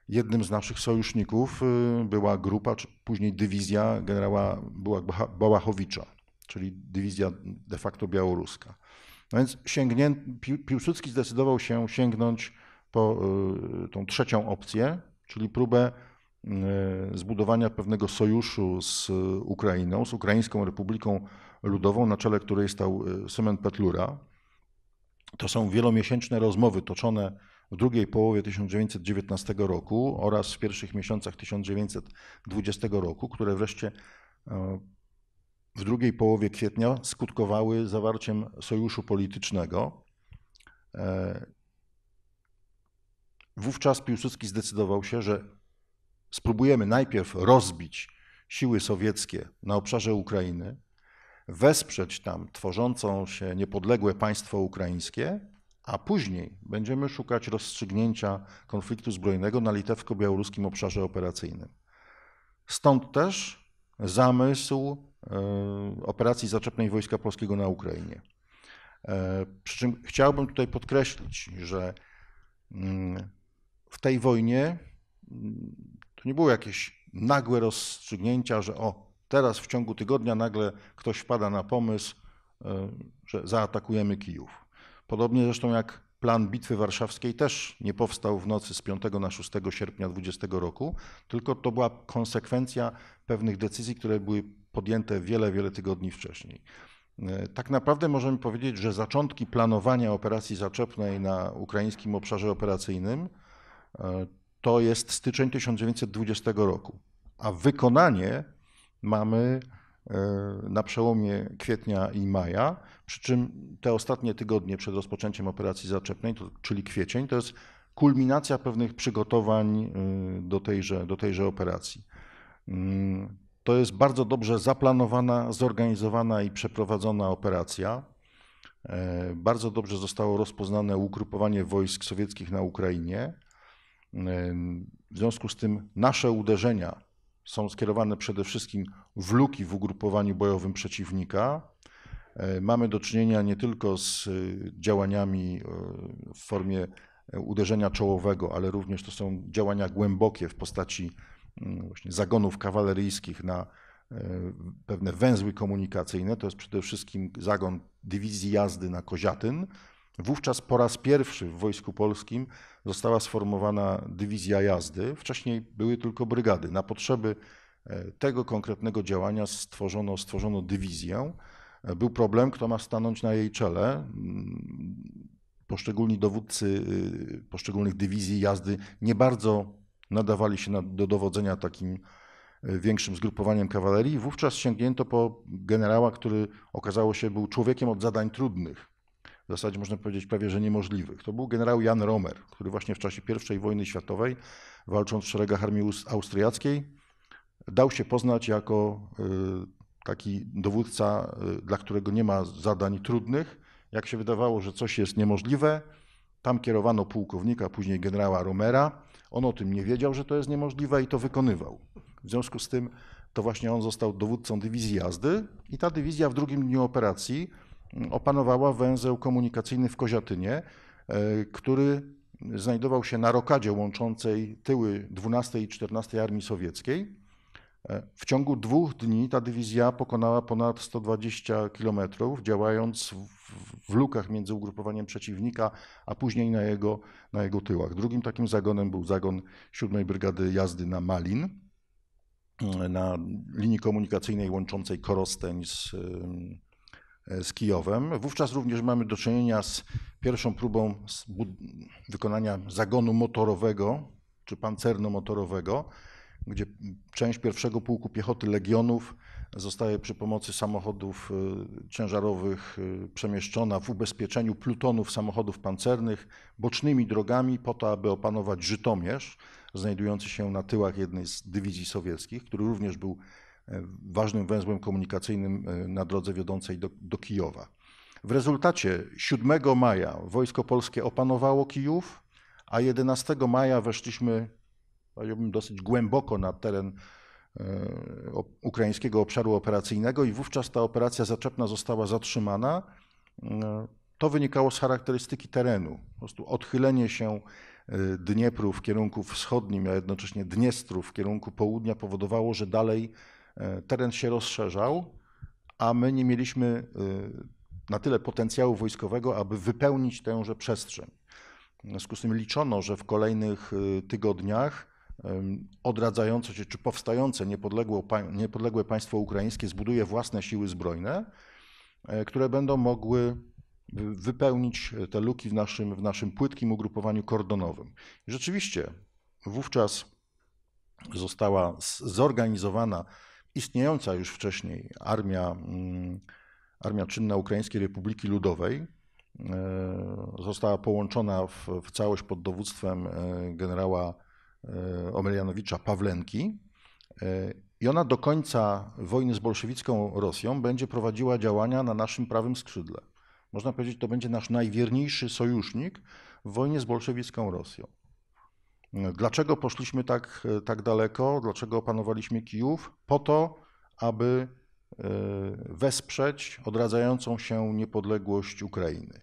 Jednym z naszych sojuszników y, była grupa, czy później dywizja generała była Bałachowicza, czyli dywizja de facto białoruska. No więc sięgnię, Piłsudski zdecydował się sięgnąć po y, tą trzecią opcję, czyli próbę y, zbudowania pewnego sojuszu z Ukrainą, z Ukraińską Republiką Ludową, na czele której stał Symen Petlura. To są wielomiesięczne rozmowy toczone w drugiej połowie 1919 roku oraz w pierwszych miesiącach 1920 roku, które wreszcie e, w drugiej połowie kwietnia skutkowały zawarciem sojuszu politycznego. E, wówczas Piłsudski zdecydował się, że spróbujemy najpierw rozbić siły sowieckie na obszarze Ukrainy, wesprzeć tam tworzącą się niepodległe państwo ukraińskie, a później będziemy szukać rozstrzygnięcia konfliktu zbrojnego na litewko białoruskim obszarze operacyjnym. Stąd też zamysł e, operacji zaczepnej Wojska Polskiego na Ukrainie. E, przy czym chciałbym tutaj podkreślić, że mm, w tej wojnie mm, to nie było jakieś nagłe rozstrzygnięcia, że o, teraz w ciągu tygodnia nagle ktoś wpada na pomysł, e, że zaatakujemy Kijów. Podobnie zresztą jak plan Bitwy Warszawskiej też nie powstał w nocy z 5 na 6 sierpnia 20 roku, tylko to była konsekwencja pewnych decyzji, które były podjęte wiele, wiele tygodni wcześniej. E, tak naprawdę możemy powiedzieć, że zaczątki planowania operacji zaczepnej na ukraińskim obszarze operacyjnym e, to jest styczeń 1920 roku, a wykonanie mamy e, na przełomie kwietnia i maja. Przy czym te ostatnie tygodnie przed rozpoczęciem operacji zaczepnej, to, czyli kwiecień, to jest kulminacja pewnych przygotowań y, do tejże, do tejże operacji. Mm, to jest bardzo dobrze zaplanowana, zorganizowana i przeprowadzona operacja. E, bardzo dobrze zostało rozpoznane ugrupowanie wojsk sowieckich na Ukrainie. E, w związku z tym nasze uderzenia są skierowane przede wszystkim w luki w ugrupowaniu bojowym przeciwnika, E, mamy do czynienia nie tylko z e, działaniami e, w formie uderzenia czołowego, ale również to są działania głębokie w postaci mm, właśnie zagonów kawaleryjskich na pewne węzły komunikacyjne. To jest przede wszystkim zagon dywizji jazdy na Koziatyn. Wówczas po raz pierwszy w Wojsku Polskim została sformowana dywizja jazdy. Wcześniej były tylko brygady. Na potrzeby tego konkretnego działania stworzono, stworzono dywizję. Był problem, kto ma stanąć na jej czele. Poszczególni dowódcy y, poszczególnych dywizji jazdy nie bardzo nadawali się do dowodzenia takim y, większym zgrupowaniem kawalerii. Wówczas sięgnięto po generała, który okazało się był człowiekiem od zadań trudnych. W zasadzie można powiedzieć prawie, że niemożliwych. To był generał Jan Romer, który właśnie w czasie I wojny światowej, walcząc w szeregach armii austriackiej, dał się poznać jako y, taki dowódca, y, dla którego nie ma zadań trudnych. Jak się wydawało, że coś jest niemożliwe, tam kierowano pułkownika, później generała Romera. On o tym nie wiedział, że to jest niemożliwe i to wykonywał. W związku z tym to właśnie on został dowódcą dywizji jazdy i ta dywizja w drugim dniu operacji mm, opanowała węzeł komunikacyjny w Koziatynie, e, który znajdował się na rokadzie łączącej tyły 12 i 14 Armii Sowieckiej. W ciągu dwóch dni ta dywizja pokonała ponad 120 kilometrów, działając w, w lukach między ugrupowaniem przeciwnika, a później na jego, na jego tyłach. Drugim takim zagonem był zagon 7 Brygady Jazdy na Malin, e, na linii komunikacyjnej łączącej Korosteń z, e, z Kijowem. Wówczas również mamy do czynienia z pierwszą próbą wykonania zagonu motorowego czy pancerno-motorowego gdzie część pierwszego pułku piechoty legionów zostaje przy pomocy samochodów y, ciężarowych y, przemieszczona w ubezpieczeniu plutonów samochodów pancernych bocznymi drogami po to, aby opanować Żytomierz, znajdujący się na tyłach jednej z dywizji sowieckich, który również był e, ważnym węzłem komunikacyjnym e, na drodze wiodącej do, do Kijowa. W rezultacie 7 maja wojsko polskie opanowało Kijów, a 11 maja weszliśmy powiedziałbym, dosyć głęboko na teren e, ukraińskiego obszaru operacyjnego i wówczas ta operacja zaczepna została zatrzymana. E, to wynikało z charakterystyki terenu. Po prostu odchylenie się e, Dniepru w kierunku wschodnim, a jednocześnie Dniestru w kierunku południa powodowało, że dalej teren się rozszerzał, a my nie mieliśmy na tyle potencjału wojskowego, aby wypełnić tęże przestrzeń. W związku z tym liczono, że w kolejnych tygodniach odradzające się czy powstające niepodległe państwo ukraińskie zbuduje własne siły zbrojne, e, które będą mogły wypełnić te luki w naszym, w naszym płytkim ugrupowaniu kordonowym. Rzeczywiście wówczas została zorganizowana istniejąca już wcześniej armia, mm, armia czynna Ukraińskiej Republiki Ludowej. E, została połączona w, w całość pod dowództwem e, generała E, Omelianowicza Pawlenki. E, I ona do końca wojny z bolszewicką Rosją będzie prowadziła działania na naszym prawym skrzydle. Można powiedzieć, to będzie nasz najwierniejszy sojusznik w wojnie z bolszewicką Rosją. Dlaczego poszliśmy tak, e, tak daleko? Dlaczego opanowaliśmy Kijów? Po to, aby wesprzeć odradzającą się niepodległość Ukrainy.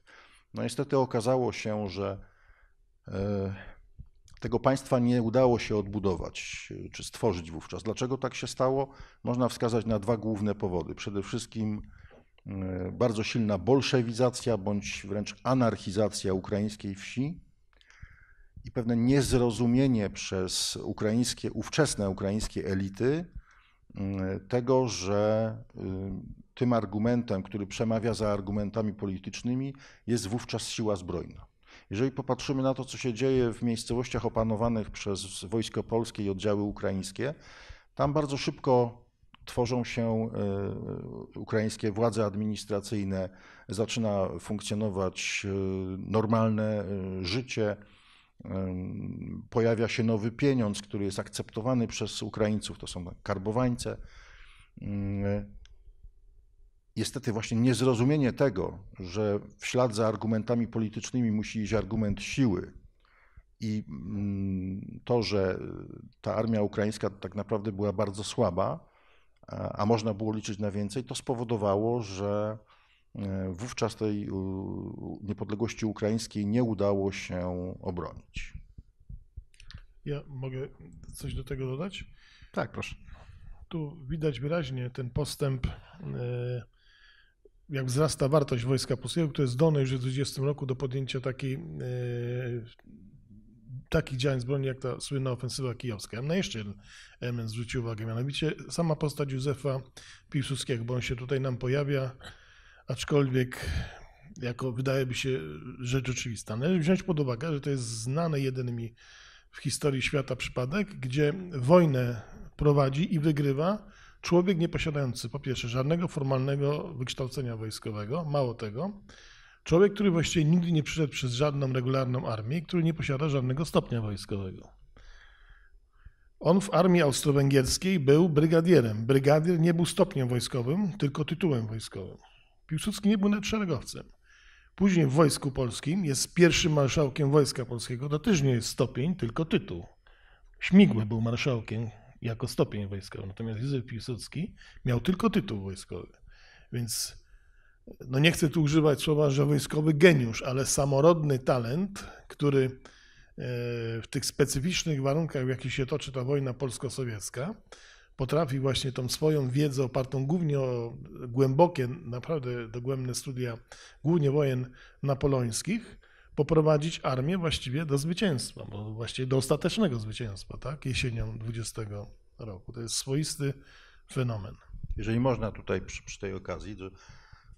No niestety okazało się, że tego państwa nie udało się odbudować y, czy stworzyć wówczas. Dlaczego tak się stało? Można wskazać na dwa główne powody. Przede wszystkim y, bardzo silna bolszewizacja bądź wręcz anarchizacja ukraińskiej wsi i pewne niezrozumienie przez ukraińskie, ówczesne ukraińskie elity y, tego, że tym argumentem, który przemawia za argumentami politycznymi, jest wówczas siła zbrojna. Jeżeli popatrzymy na to, co się dzieje w miejscowościach opanowanych przez wojsko polskie i oddziały ukraińskie, tam bardzo szybko tworzą się e, ukraińskie władze administracyjne, zaczyna funkcjonować e, normalne e, życie, pojawia się nowy pieniądz, który jest akceptowany przez Ukraińców, to są karbowańce niestety właśnie niezrozumienie tego, że w ślad za argumentami politycznymi musi iść argument siły i mm, to, że ta armia ukraińska tak naprawdę była bardzo słaba, a można było liczyć na więcej, to spowodowało, że e, wówczas tej niepodległości ukraińskiej nie udało się obronić. Ja mogę coś do tego dodać? Tak, proszę. Tu widać wyraźnie ten postęp e, jak wzrasta wartość wojska polskiego, które zdolne już w 20 roku do podjęcia takiej, takich działań zbrojnych, jak ta słynna ofensywa kijowska. Ja na jeszcze jeden element zwrócił uwagę, mianowicie sama postać Józefa Piłsudskiego, bo on się tutaj nam pojawia, aczkolwiek jako wydaje się rzecz oczywista. Należy wziąć pod uwagę, że to jest znany jedynymi w historii świata przypadek, gdzie wojnę prowadzi i wygrywa Człowiek nieposiadający po pierwsze żadnego formalnego wykształcenia wojskowego, mało tego, człowiek, który właściwie nigdy nie przyszedł przez żadną regularną armię, który nie posiada żadnego stopnia wojskowego. On w armii austro-węgierskiej był brygadierem. Brygadier nie był stopniem wojskowym, tylko tytułem wojskowym. Piłsudski nie był nawet szeregowcem. Później w Wojsku Polskim jest pierwszym marszałkiem Wojska Polskiego. To też nie jest stopień, tylko tytuł. Śmigły był marszałkiem jako stopień wojskowy, natomiast Józef Piłsudski miał tylko tytuł wojskowy. Więc no nie chcę tu używać słowa, że wojskowy geniusz, ale samorodny talent, który e, w tych specyficznych warunkach, w jakich się toczy ta wojna polsko-sowiecka, potrafi właśnie tą swoją wiedzę opartą głównie o głębokie, naprawdę dogłębne studia, głównie wojen napoleońskich, poprowadzić armię właściwie do zwycięstwa, bo właściwie do ostatecznego zwycięstwa, tak? Jesienią 20 roku. To jest swoisty fenomen. Jeżeli można tutaj przy, przy tej okazji,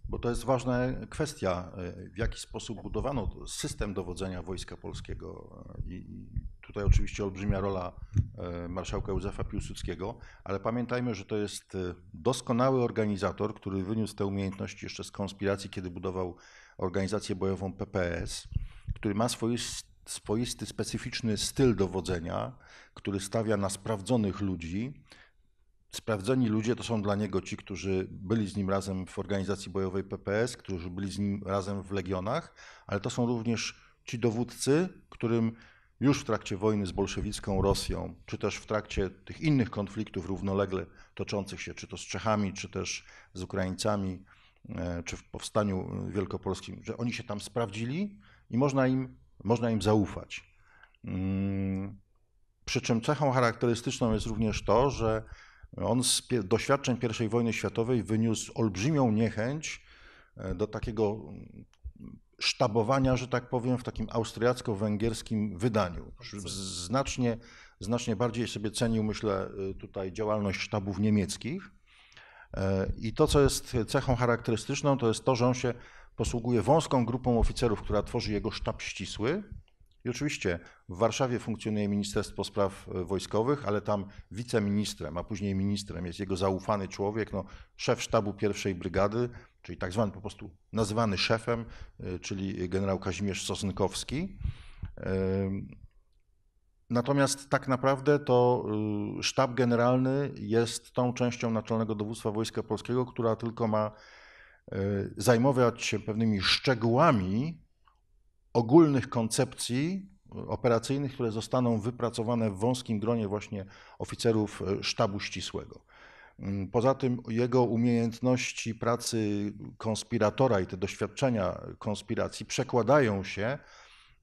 bo to jest ważna kwestia, e, w jaki sposób budowano system dowodzenia Wojska Polskiego e, i tutaj oczywiście olbrzymia rola e, marszałka Józefa Piłsudskiego, ale pamiętajmy, że to jest doskonały organizator, który wyniósł te umiejętności jeszcze z konspiracji, kiedy budował organizację bojową PPS który ma swój swoisty, specyficzny styl dowodzenia, który stawia na sprawdzonych ludzi. Sprawdzeni ludzie to są dla niego ci, którzy byli z nim razem w organizacji bojowej PPS, którzy byli z nim razem w legionach, ale to są również ci dowódcy, którym już w trakcie wojny z bolszewicką Rosją, czy też w trakcie tych innych konfliktów równolegle toczących się, czy to z Czechami, czy też z Ukraińcami, e, czy w powstaniu wielkopolskim, że oni się tam sprawdzili i można im, można im zaufać. Mm, przy czym cechą charakterystyczną jest również to, że on z doświadczeń I wojny światowej wyniósł olbrzymią niechęć e, do takiego mm, sztabowania, że tak powiem, w takim austriacko-węgierskim wydaniu. Znacznie, znacznie bardziej sobie cenił, myślę, e, tutaj działalność sztabów niemieckich. E, I to, co jest cechą charakterystyczną, to jest to, że on się posługuje wąską grupą oficerów, która tworzy jego sztab ścisły. I oczywiście w Warszawie funkcjonuje Ministerstwo Spraw e, Wojskowych, ale tam wiceministrem, a później ministrem jest jego zaufany człowiek, no, szef sztabu pierwszej brygady, czyli tak zwany po prostu nazywany szefem, e, czyli generał Kazimierz Sosnkowski. Natomiast tak naprawdę to e, sztab generalny jest tą częścią Naczelnego Dowództwa Wojska Polskiego, która tylko ma Y, zajmować się pewnymi szczegółami ogólnych koncepcji operacyjnych, które zostaną wypracowane w wąskim gronie właśnie oficerów y, sztabu ścisłego. Mm, poza tym jego umiejętności pracy konspiratora i te doświadczenia konspiracji przekładają się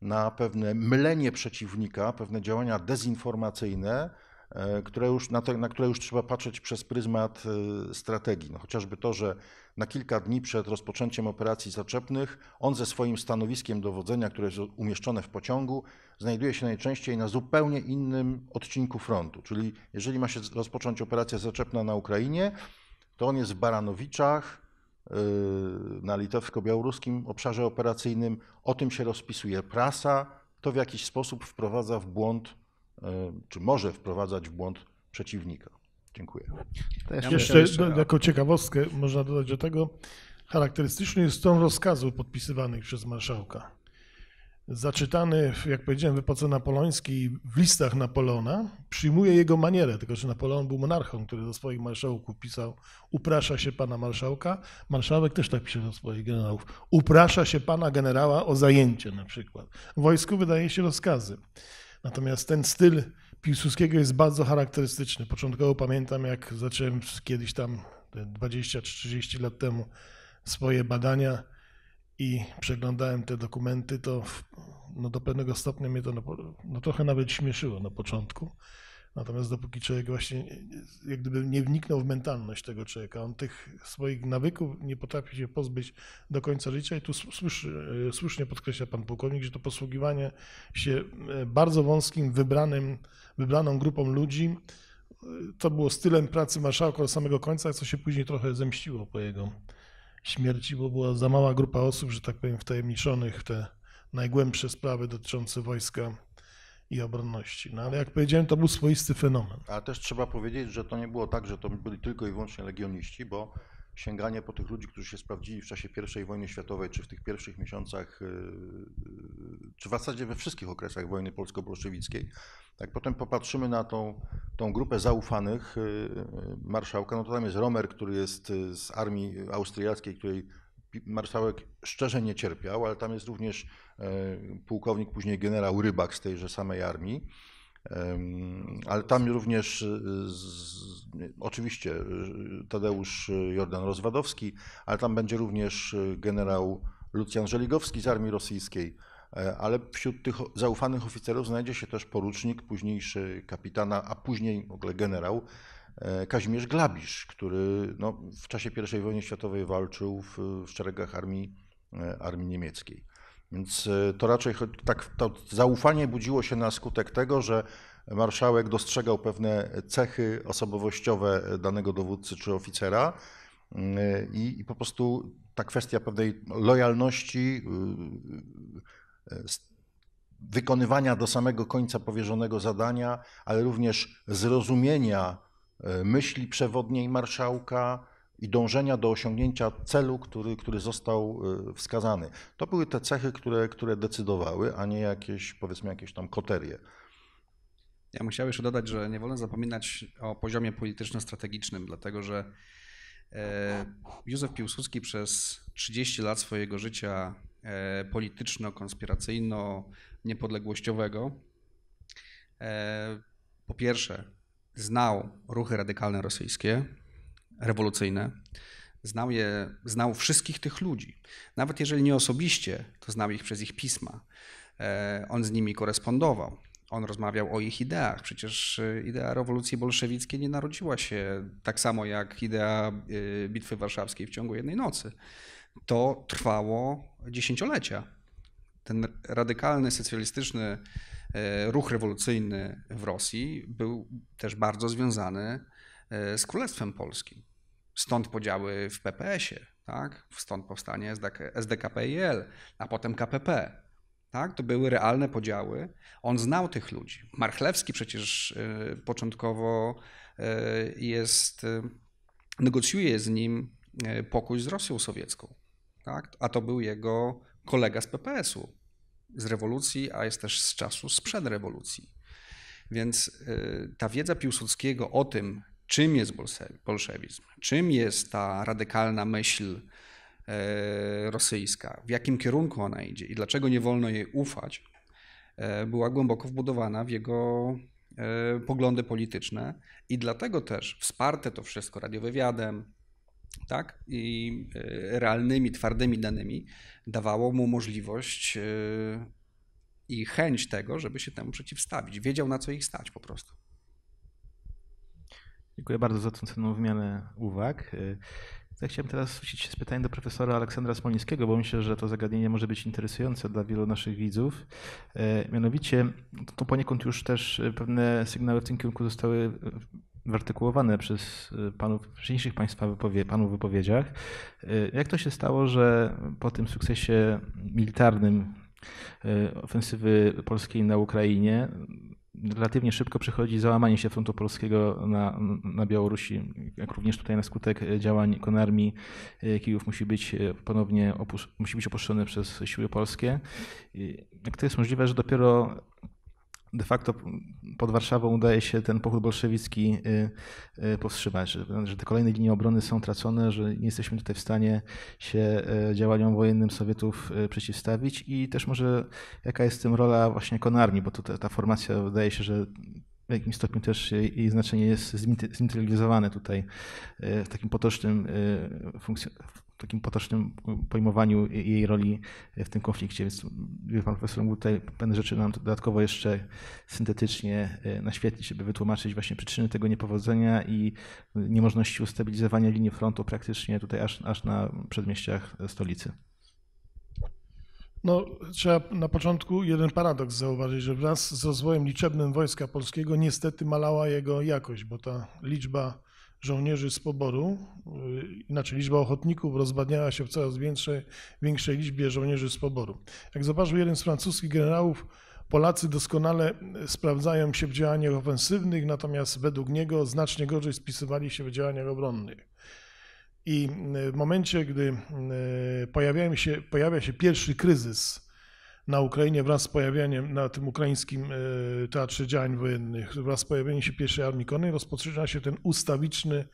na pewne mylenie przeciwnika, pewne działania dezinformacyjne, E, które już, na, te, na, które już trzeba patrzeć przez pryzmat e, strategii. No chociażby to, że na kilka dni przed rozpoczęciem operacji zaczepnych on ze swoim stanowiskiem dowodzenia, które jest umieszczone w pociągu, znajduje się najczęściej na zupełnie innym odcinku frontu. Czyli jeżeli ma się rozpocząć operacja zaczepna na Ukrainie, to on jest w Baranowiczach, e, na litewsko-białoruskim obszarze operacyjnym. O tym się rozpisuje prasa. To w jakiś sposób wprowadza w błąd E, czy może wprowadzać w błąd przeciwnika. Dziękuję. jeszcze, jeszcze do, tak. jako ciekawostkę można dodać do tego, charakterystyczny jest ton rozkazów podpisywanych przez marszałka. Zaczytany, jak powiedziałem, w epoce napoleońskiej w listach Napoleona, przyjmuje jego manierę, tylko że Napoleon był monarchą, który do swoich marszałków pisał uprasza się pana marszałka, marszałek też tak pisze do swoich generałów, uprasza się pana generała o zajęcie na przykład. W wojsku wydaje się rozkazy. Natomiast ten styl Piłsudskiego jest bardzo charakterystyczny. Początkowo pamiętam, jak zacząłem kiedyś tam 20-30 lat temu swoje badania i przeglądałem te dokumenty, to no do pewnego stopnia mnie to no, no trochę nawet śmieszyło na początku. Natomiast dopóki człowiek właśnie jak gdyby nie wniknął w mentalność tego człowieka, on tych swoich nawyków nie potrafi się pozbyć do końca życia i tu e, słusznie podkreśla pan pułkownik, że to posługiwanie się e, bardzo wąskim, wybranym, wybraną grupą ludzi e, to było stylem pracy marszałka do samego końca, co się później trochę zemściło po jego śmierci, bo była za mała grupa osób, że tak powiem, wtajemniczonych w te najgłębsze sprawy dotyczące wojska i obronności. No ale jak powiedziałem, to był swoisty fenomen. Ale też trzeba powiedzieć, że to nie było tak, że to byli tylko i wyłącznie legioniści, bo sięganie po tych ludzi, którzy się sprawdzili w czasie I wojny światowej, czy w tych pierwszych miesiącach, y, y, czy w zasadzie we wszystkich okresach wojny polsko-bolszewickiej. Jak potem popatrzymy na tą, tą grupę zaufanych y, marszałka, no to tam jest Romer, który jest z armii austriackiej, której marszałek szczerze nie cierpiał, ale tam jest również e, pułkownik, później generał Rybak z tejże samej armii. Ale tam również e, z, oczywiście e, Tadeusz Jordan Rozwadowski, ale tam będzie również generał Lucjan Żeligowski z armii rosyjskiej. Ale wśród tych zaufanych oficerów znajdzie się też porucznik, późniejszy kapitana, a później w ogóle generał E, Kazimierz Glabisz, który no, w czasie I wojny światowej walczył w, w szeregach armii, e, armii niemieckiej. Więc e, to raczej tak, to zaufanie budziło się na skutek tego, że marszałek dostrzegał pewne cechy osobowościowe danego dowódcy czy oficera i, i po prostu ta kwestia pewnej lojalności, wykonywania do samego końca powierzonego zadania, ale również zrozumienia E, myśli przewodniej marszałka i dążenia do osiągnięcia celu, który, który został e, wskazany. To były te cechy, które, które decydowały, a nie jakieś, powiedzmy, jakieś tam koterie. Ja musiałem jeszcze dodać, że nie wolno zapominać o poziomie polityczno-strategicznym, dlatego że e, Józef Piłsudski przez 30 lat swojego życia polityczno-konspiracyjno-niepodległościowego po pierwsze znał ruchy radykalne rosyjskie, rewolucyjne, znał, je, znał wszystkich tych ludzi. Nawet jeżeli nie osobiście, to znał ich przez ich pisma. E, on z nimi korespondował. On rozmawiał o ich ideach. Przecież e, idea rewolucji bolszewickiej nie narodziła się tak samo jak idea e, Bitwy Warszawskiej w ciągu jednej nocy. To trwało dziesięciolecia. Ten radykalny socjalistyczny E, ruch rewolucyjny w Rosji był też bardzo związany e, z Królestwem Polskim. Stąd podziały w PPS-ie, tak? stąd powstanie SDKPIL, a potem KPP. Tak? To były realne podziały. On znał tych ludzi. Marchlewski przecież e, początkowo jest, negocjuje z nim pokój z Rosją sowiecką. Tak? A to był jego kolega z PPS-u z rewolucji, a jest też z czasu sprzed rewolucji. Więc y, ta wiedza Piłsudskiego o tym, czym jest bolszewizm, czym jest ta radykalna myśl y, rosyjska, w jakim kierunku ona idzie i dlaczego nie wolno jej ufać, y, była głęboko wbudowana w jego poglądy polityczne i dlatego też wsparte to wszystko radiowywiadem, tak? I e, realnymi, twardymi danymi dawało mu możliwość e, i chęć tego, żeby się temu przeciwstawić. Wiedział, na co ich stać po prostu. Dziękuję bardzo za tę cenną wymianę uwag. E, ja chciałem teraz zwrócić się z pytaniem do profesora Aleksandra Smolińskiego, bo myślę, że to zagadnienie może być interesujące dla wielu naszych widzów. Mianowicie, to poniekąd już też pewne sygnały w tym kierunku zostały wyartykułowane przez y, panów wcześniejszych państwa wypowie, panów wypowiedziach. Y, jak to się stało, że po tym sukcesie militarnym y, ofensywy polskiej na Ukrainie relatywnie szybko przychodzi załamanie się frontu polskiego na, na Białorusi, jak również tutaj na skutek działań konarmii Kijów musi być ponownie musi być opuszczony przez siły polskie. Jak to jest możliwe, że dopiero de facto pod Warszawą udaje się ten pochód bolszewicki y, y, powstrzymać, że te kolejne linie obrony są tracone, że nie jesteśmy tutaj w stanie się e, działaniom wojennym Sowietów e, przeciwstawić i też może jaka jest w tym rola właśnie konarmii, bo tutaj ta formacja wydaje się, że w jakimś stopniu też jej znaczenie jest zmaterializowane tutaj e, w takim potocznym funkcjonowaniu takim potocznym pojmowaniu jej roli w tym konflikcie. Więc gdyby pan profesor mógł tutaj pewne rzeczy nam dodatkowo jeszcze syntetycznie e, naświetlić, żeby wytłumaczyć właśnie przyczyny tego niepowodzenia i niemożności ustabilizowania linii frontu praktycznie tutaj aż, aż na przedmieściach stolicy. No, trzeba na początku jeden paradoks zauważyć, że wraz z rozwojem liczebnym Wojska Polskiego niestety malała jego jakość, bo ta liczba żołnierzy z poboru, y, inaczej liczba ochotników rozbadniała się w coraz większej, większej liczbie żołnierzy z poboru. Jak zobaczył jeden z francuskich generałów, Polacy doskonale y, sprawdzają się w działaniach ofensywnych, natomiast według niego znacznie gorzej spisywali się w działaniach obronnych. I y, w momencie, gdy pojawia się, pojawia się pierwszy kryzys, na Ukrainie wraz z pojawieniem na tym ukraińskim e, Teatrze Działań Wojennych, wraz z pojawieniem się pierwszej Armii Konnej rozpoczyna się ten ustawiczny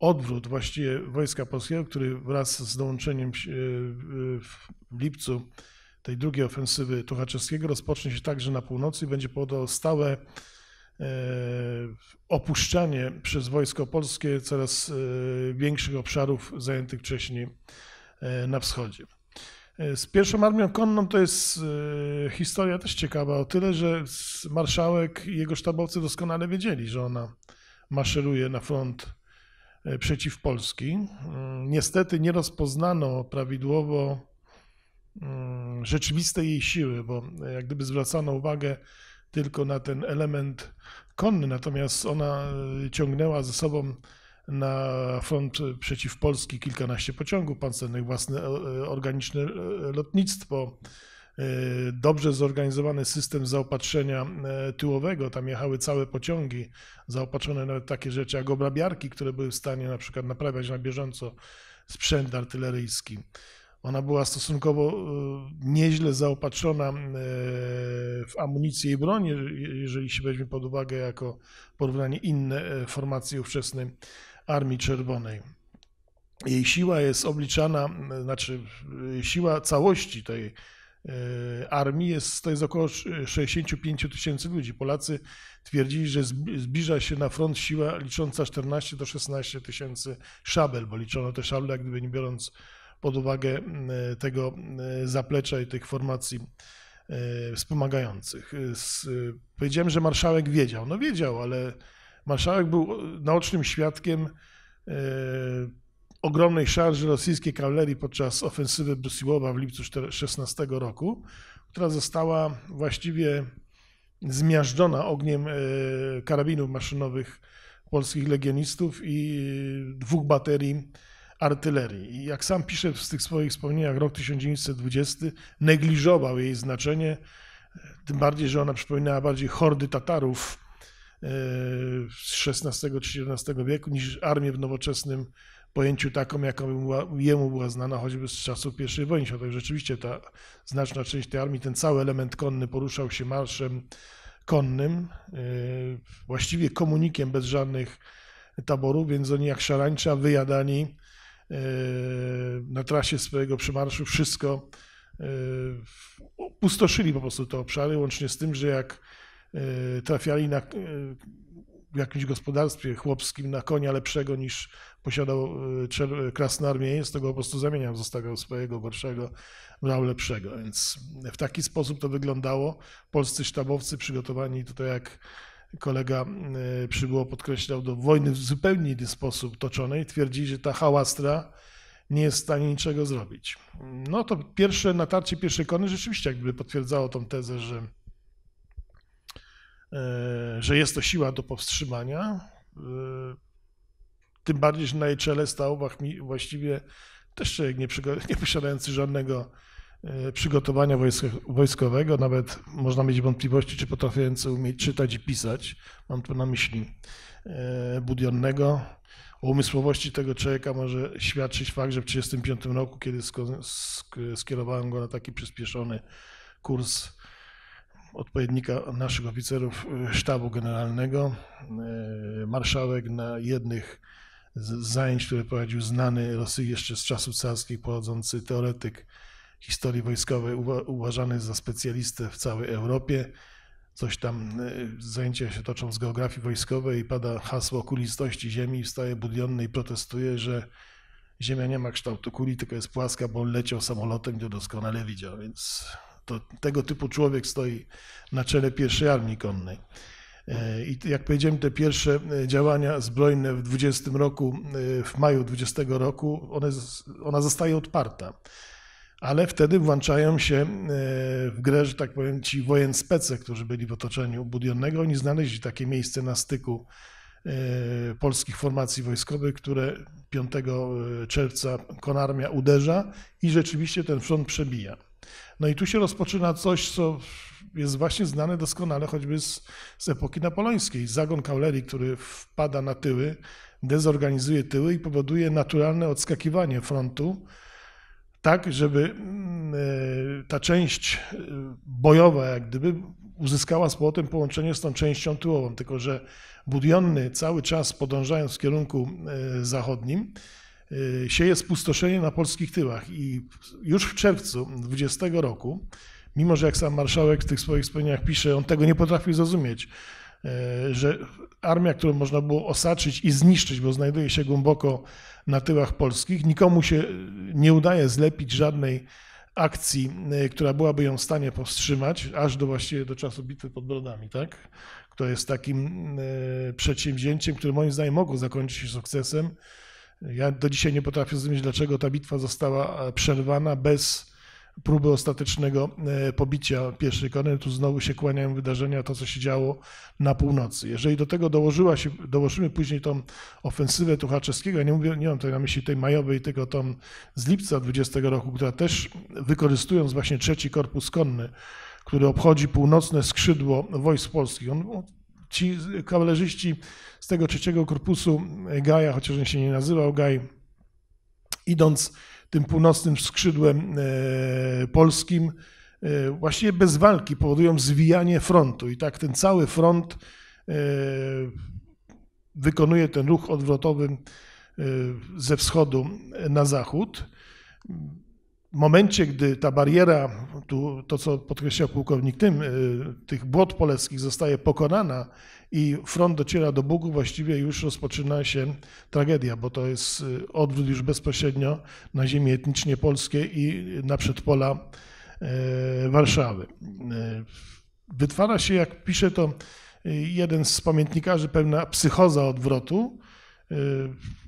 odwrót właściwie Wojska Polskiego, który wraz z dołączeniem e, w lipcu tej drugiej ofensywy Tuchaczewskiego rozpocznie się także na północy i będzie powodował stałe e, opuszczanie przez wojsko polskie coraz większych obszarów zajętych wcześniej na wschodzie. E, z pierwszą armią konną to jest e, historia też ciekawa, o tyle, że marszałek i jego sztabowcy doskonale wiedzieli, że ona maszeruje na front e, przeciw Polski. Mm, niestety nie rozpoznano prawidłowo mm, rzeczywistej jej siły, bo jak gdyby zwracano uwagę tylko na ten element konny, natomiast ona ciągnęła ze sobą na front przeciw Polski kilkanaście pociągów pancernych, własne e, organiczne e, lotnictwo, e, dobrze zorganizowany system zaopatrzenia tyłowego, tam jechały całe pociągi, zaopatrzone nawet takie rzeczy jak obrabiarki, które były w stanie na przykład naprawiać na bieżąco sprzęt artyleryjski. Ona była stosunkowo nieźle zaopatrzona w amunicję i broń, jeżeli się weźmie pod uwagę jako porównanie inne formacje ówczesnej Armii Czerwonej. Jej siła jest obliczana, znaczy siła całości tej e, armii jest, to jest około 65 tysięcy ludzi. Polacy twierdzili, że zbliża się na front siła licząca 14 do 16 tysięcy szabel, bo liczono te szable, jak gdyby nie biorąc pod uwagę tego zaplecza i tych formacji e, wspomagających. E, powiedziałem, że marszałek wiedział. No wiedział, ale Marszałek był naocznym świadkiem e, ogromnej szarży rosyjskiej kawalerii podczas ofensywy Brusiłowa w lipcu 16 roku, która została właściwie zmiażdżona ogniem e, karabinów maszynowych polskich legionistów i e, dwóch baterii artylerii. I jak sam pisze w tych swoich wspomnieniach, rok 1920 negliżował jej znaczenie, tym bardziej, że ona przypominała bardziej hordy Tatarów z XVI-XVII wieku niż armię w nowoczesnym pojęciu taką, jaką była, jemu była znana choćby z czasów I wojny światowej. Rzeczywiście ta znaczna część tej armii, ten cały element konny poruszał się marszem konnym, e, właściwie komunikiem bez żadnych taborów, więc oni jak szarańcza wyjadani e, na trasie swojego przemarszu wszystko e, pustoszyli po prostu te obszary, łącznie z tym, że jak Y, trafiali na, y, w jakimś gospodarstwie chłopskim na konia lepszego niż posiadał y, krasnarmieniec, to go po prostu zamieniał, zostawiał swojego gorszego, brał lepszego. Więc w taki sposób to wyglądało. Polscy sztabowcy przygotowani tutaj jak kolega przybyło podkreślał, do wojny w zupełnie inny sposób toczonej, twierdzi, że ta hałastra nie jest w stanie niczego zrobić. No to pierwsze natarcie pierwszej kony rzeczywiście jakby potwierdzało tą tezę, że E, że jest to siła do powstrzymania. E, tym bardziej, że na jej czele stał właściwie też człowiek nie, nie posiadający żadnego e, przygotowania wojsko wojskowego, nawet można mieć wątpliwości, czy potrafiący umieć czytać i pisać. Mam tu na myśli Budionnego. O umysłowości tego człowieka może świadczyć fakt, że w 1935 roku, kiedy skierowałem go na taki przyspieszony kurs odpowiednika naszych oficerów e, sztabu generalnego. E, marszałek na jednych z zajęć, które prowadził znany Rosji jeszcze z czasów carskich pochodzący teoretyk historii wojskowej, uważany za specjalistę w całej Europie. Coś tam, e, zajęcia się toczą z geografii wojskowej i pada hasło kulistości ziemi wstaje budionny i protestuje, że Ziemia nie ma kształtu kuli, tylko jest płaska, bo on leciał samolotem i doskonale widział, więc to, tego typu człowiek stoi na czele pierwszej armii konnej. E, I jak powiedziałem, te pierwsze e, działania zbrojne w 20 roku, e, w maju 20 roku, one, ona zostaje odparta. Ale wtedy włączają się w grę, że tak powiem, ci wojen spece, którzy byli w otoczeniu Budionnego. Oni znaleźli takie miejsce na styku polskich formacji wojskowych, które 5 czerwca konarmia uderza i rzeczywiście ten front przebija. No i tu się rozpoczyna coś, co jest właśnie znane doskonale choćby z, z epoki napoleońskiej. Zagon kawalerii, który wpada na tyły, dezorganizuje tyły i powoduje naturalne odskakiwanie frontu, tak żeby mm, e, ta część e, bojowa jak gdyby uzyskała z powrotem połączenie z tą częścią tyłową, tylko że Budionny cały czas podążając w kierunku e, zachodnim, Y, sieje spustoszenie na polskich tyłach. I już w czerwcu 20 roku, mimo że jak sam marszałek w tych swoich wspomnieniach pisze, on tego nie potrafił zrozumieć, y, że armia, którą można było osaczyć i zniszczyć, bo znajduje się głęboko na tyłach polskich, nikomu się nie udaje zlepić żadnej akcji, y, która byłaby ją w stanie powstrzymać, aż do właściwie do czasu bitwy pod Brodami, tak? To jest takim przedsięwzięciem, które moim zdaniem mogło zakończyć się sukcesem, ja do dzisiaj nie potrafię zrozumieć, dlaczego ta bitwa została e, przerwana bez próby ostatecznego e, pobicia pierwszej kolumny. Tu znowu się kłaniają wydarzenia, to co się działo na północy. Jeżeli do tego dołożyła się, dołożymy później tą ofensywę Tuchaczewskiego, ja nie, mówię, nie mam tutaj na myśli tej majowej, tylko tą z lipca 20 roku, która też wykorzystując właśnie trzeci korpus konny, który obchodzi północne skrzydło wojsk polskich, on, ci kawalerzyści z tego trzeciego korpusu e, Gaja, chociaż on się nie nazywał Gaj, idąc tym północnym skrzydłem e, polskim, e, właściwie bez walki powodują zwijanie frontu. I tak ten cały front wykonuje ten ruch odwrotowy ze wschodu na zachód. W momencie, gdy ta bariera, tu, to co podkreślał pułkownik tym, tych błot poleckich zostaje pokonana, i front dociera do Bugu, właściwie już rozpoczyna się tragedia, bo to jest y, odwrót już bezpośrednio na ziemi etnicznie polskie i na przedpola e, Warszawy. E, wytwara się, jak pisze to y, jeden z pamiętnikarzy, pewna psychoza odwrotu. E,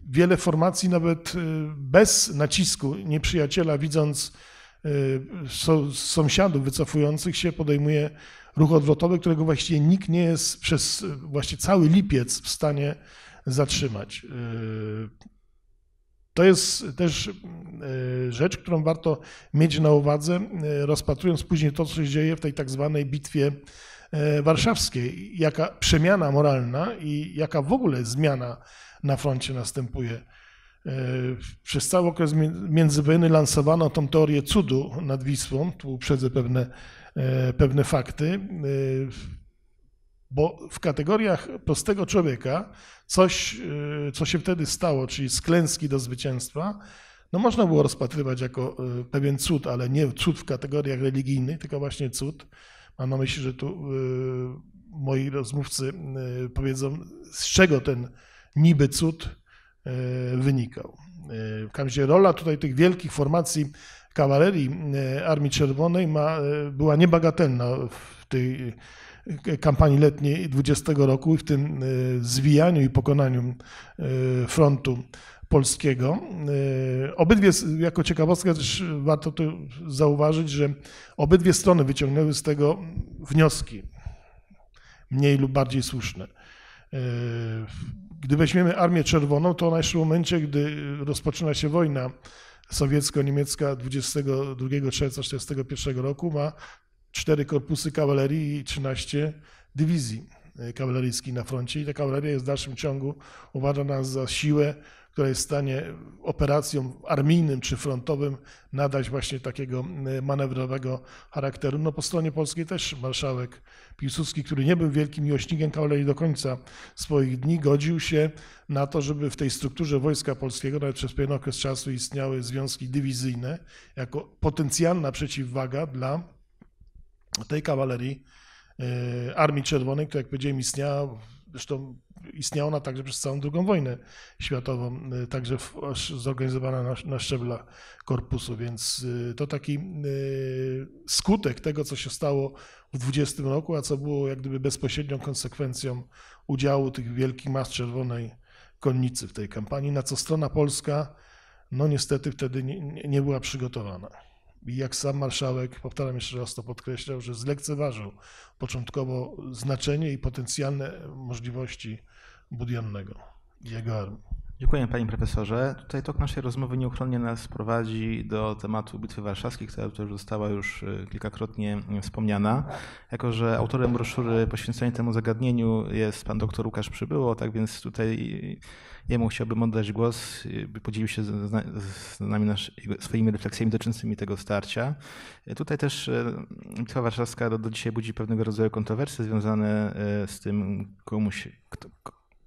wiele formacji, nawet y, bez nacisku nieprzyjaciela, widząc sąsiadów wycofujących się, podejmuje ruch odwrotowy, którego właściwie nikt nie jest przez właśnie cały lipiec w stanie zatrzymać. Yy, to jest też yy, rzecz, którą warto mieć na uwadze, yy, rozpatrując później to, co się dzieje w tej tak zwanej bitwie warszawskiej, jaka przemiana moralna i jaka w ogóle zmiana na froncie następuje. Przez cały okres międzywojenny lansowano tą teorię cudu nad Wisłą, tu uprzedzę pewne E, pewne fakty, e, bo w kategoriach prostego człowieka coś, e, co się wtedy stało, czyli z klęski do zwycięstwa, no można było rozpatrywać jako pewien cud, ale nie cud w kategoriach religijnych, tylko właśnie cud. Mam na myśli, że tu moi rozmówcy powiedzą, z czego ten niby cud wynikał. W każdym razie rola tutaj tych wielkich formacji kawalerii e, Armii Czerwonej ma, e, była niebagatelna w tej e, kampanii letniej 20 roku i w tym zwijaniu i pokonaniu frontu polskiego. Obydwie, jako ciekawostka też warto tu zauważyć, że obydwie strony wyciągnęły z tego wnioski, mniej lub bardziej słuszne. Gdy weźmiemy Armię Czerwoną, to ona jeszcze w momencie, gdy rozpoczyna się wojna sowiecko-niemiecka 22 czerwca 1941 roku ma cztery korpusy kawalerii i 13 dywizji kawaleryjskiej na froncie i ta kawaleria jest w dalszym ciągu uważana za siłę która jest w stanie operacjom armijnym czy frontowym nadać właśnie takiego e, manewrowego charakteru. No po stronie polskiej też marszałek Piłsudski, który nie był wielkim miłośnikiem kawalerii do końca swoich dni, godził się na to, żeby w tej strukturze Wojska Polskiego, nawet przez pewien okres czasu istniały związki dywizyjne, jako potencjalna przeciwwaga dla tej kawalerii e, Armii Czerwonej, która jak powiedziałem istniała Zresztą istniała ona także przez całą II wojnę światową, y, także w, zorganizowana na, na szczebla korpusu, więc y, to taki y, skutek tego, co się stało w 20 roku, a co było jak gdyby bezpośrednią konsekwencją udziału tych wielkich mas czerwonej konnicy w tej kampanii, na co strona polska no niestety wtedy nie, nie była przygotowana. I jak sam marszałek, powtarzam jeszcze raz to podkreślał, że zlekceważył początkowo znaczenie i potencjalne możliwości Budjannego i jego armii. Dziękuję panie profesorze. Tutaj tok naszej rozmowy nieuchronnie nas prowadzi do tematu Bitwy Warszawskiej, która już została już y, kilkakrotnie wspomniana. Jako, że autorem broszury poświęconej temu zagadnieniu jest pan doktor Łukasz Przybyło, tak więc tutaj y, y, jemu chciałbym oddać głos, by podzielił się z nami swoimi refleksjami dotyczącymi tego starcia. Tutaj też Bitwa Warszawska do, do dzisiaj budzi pewnego rodzaju kontrowersje związane z tym, komuś, kto,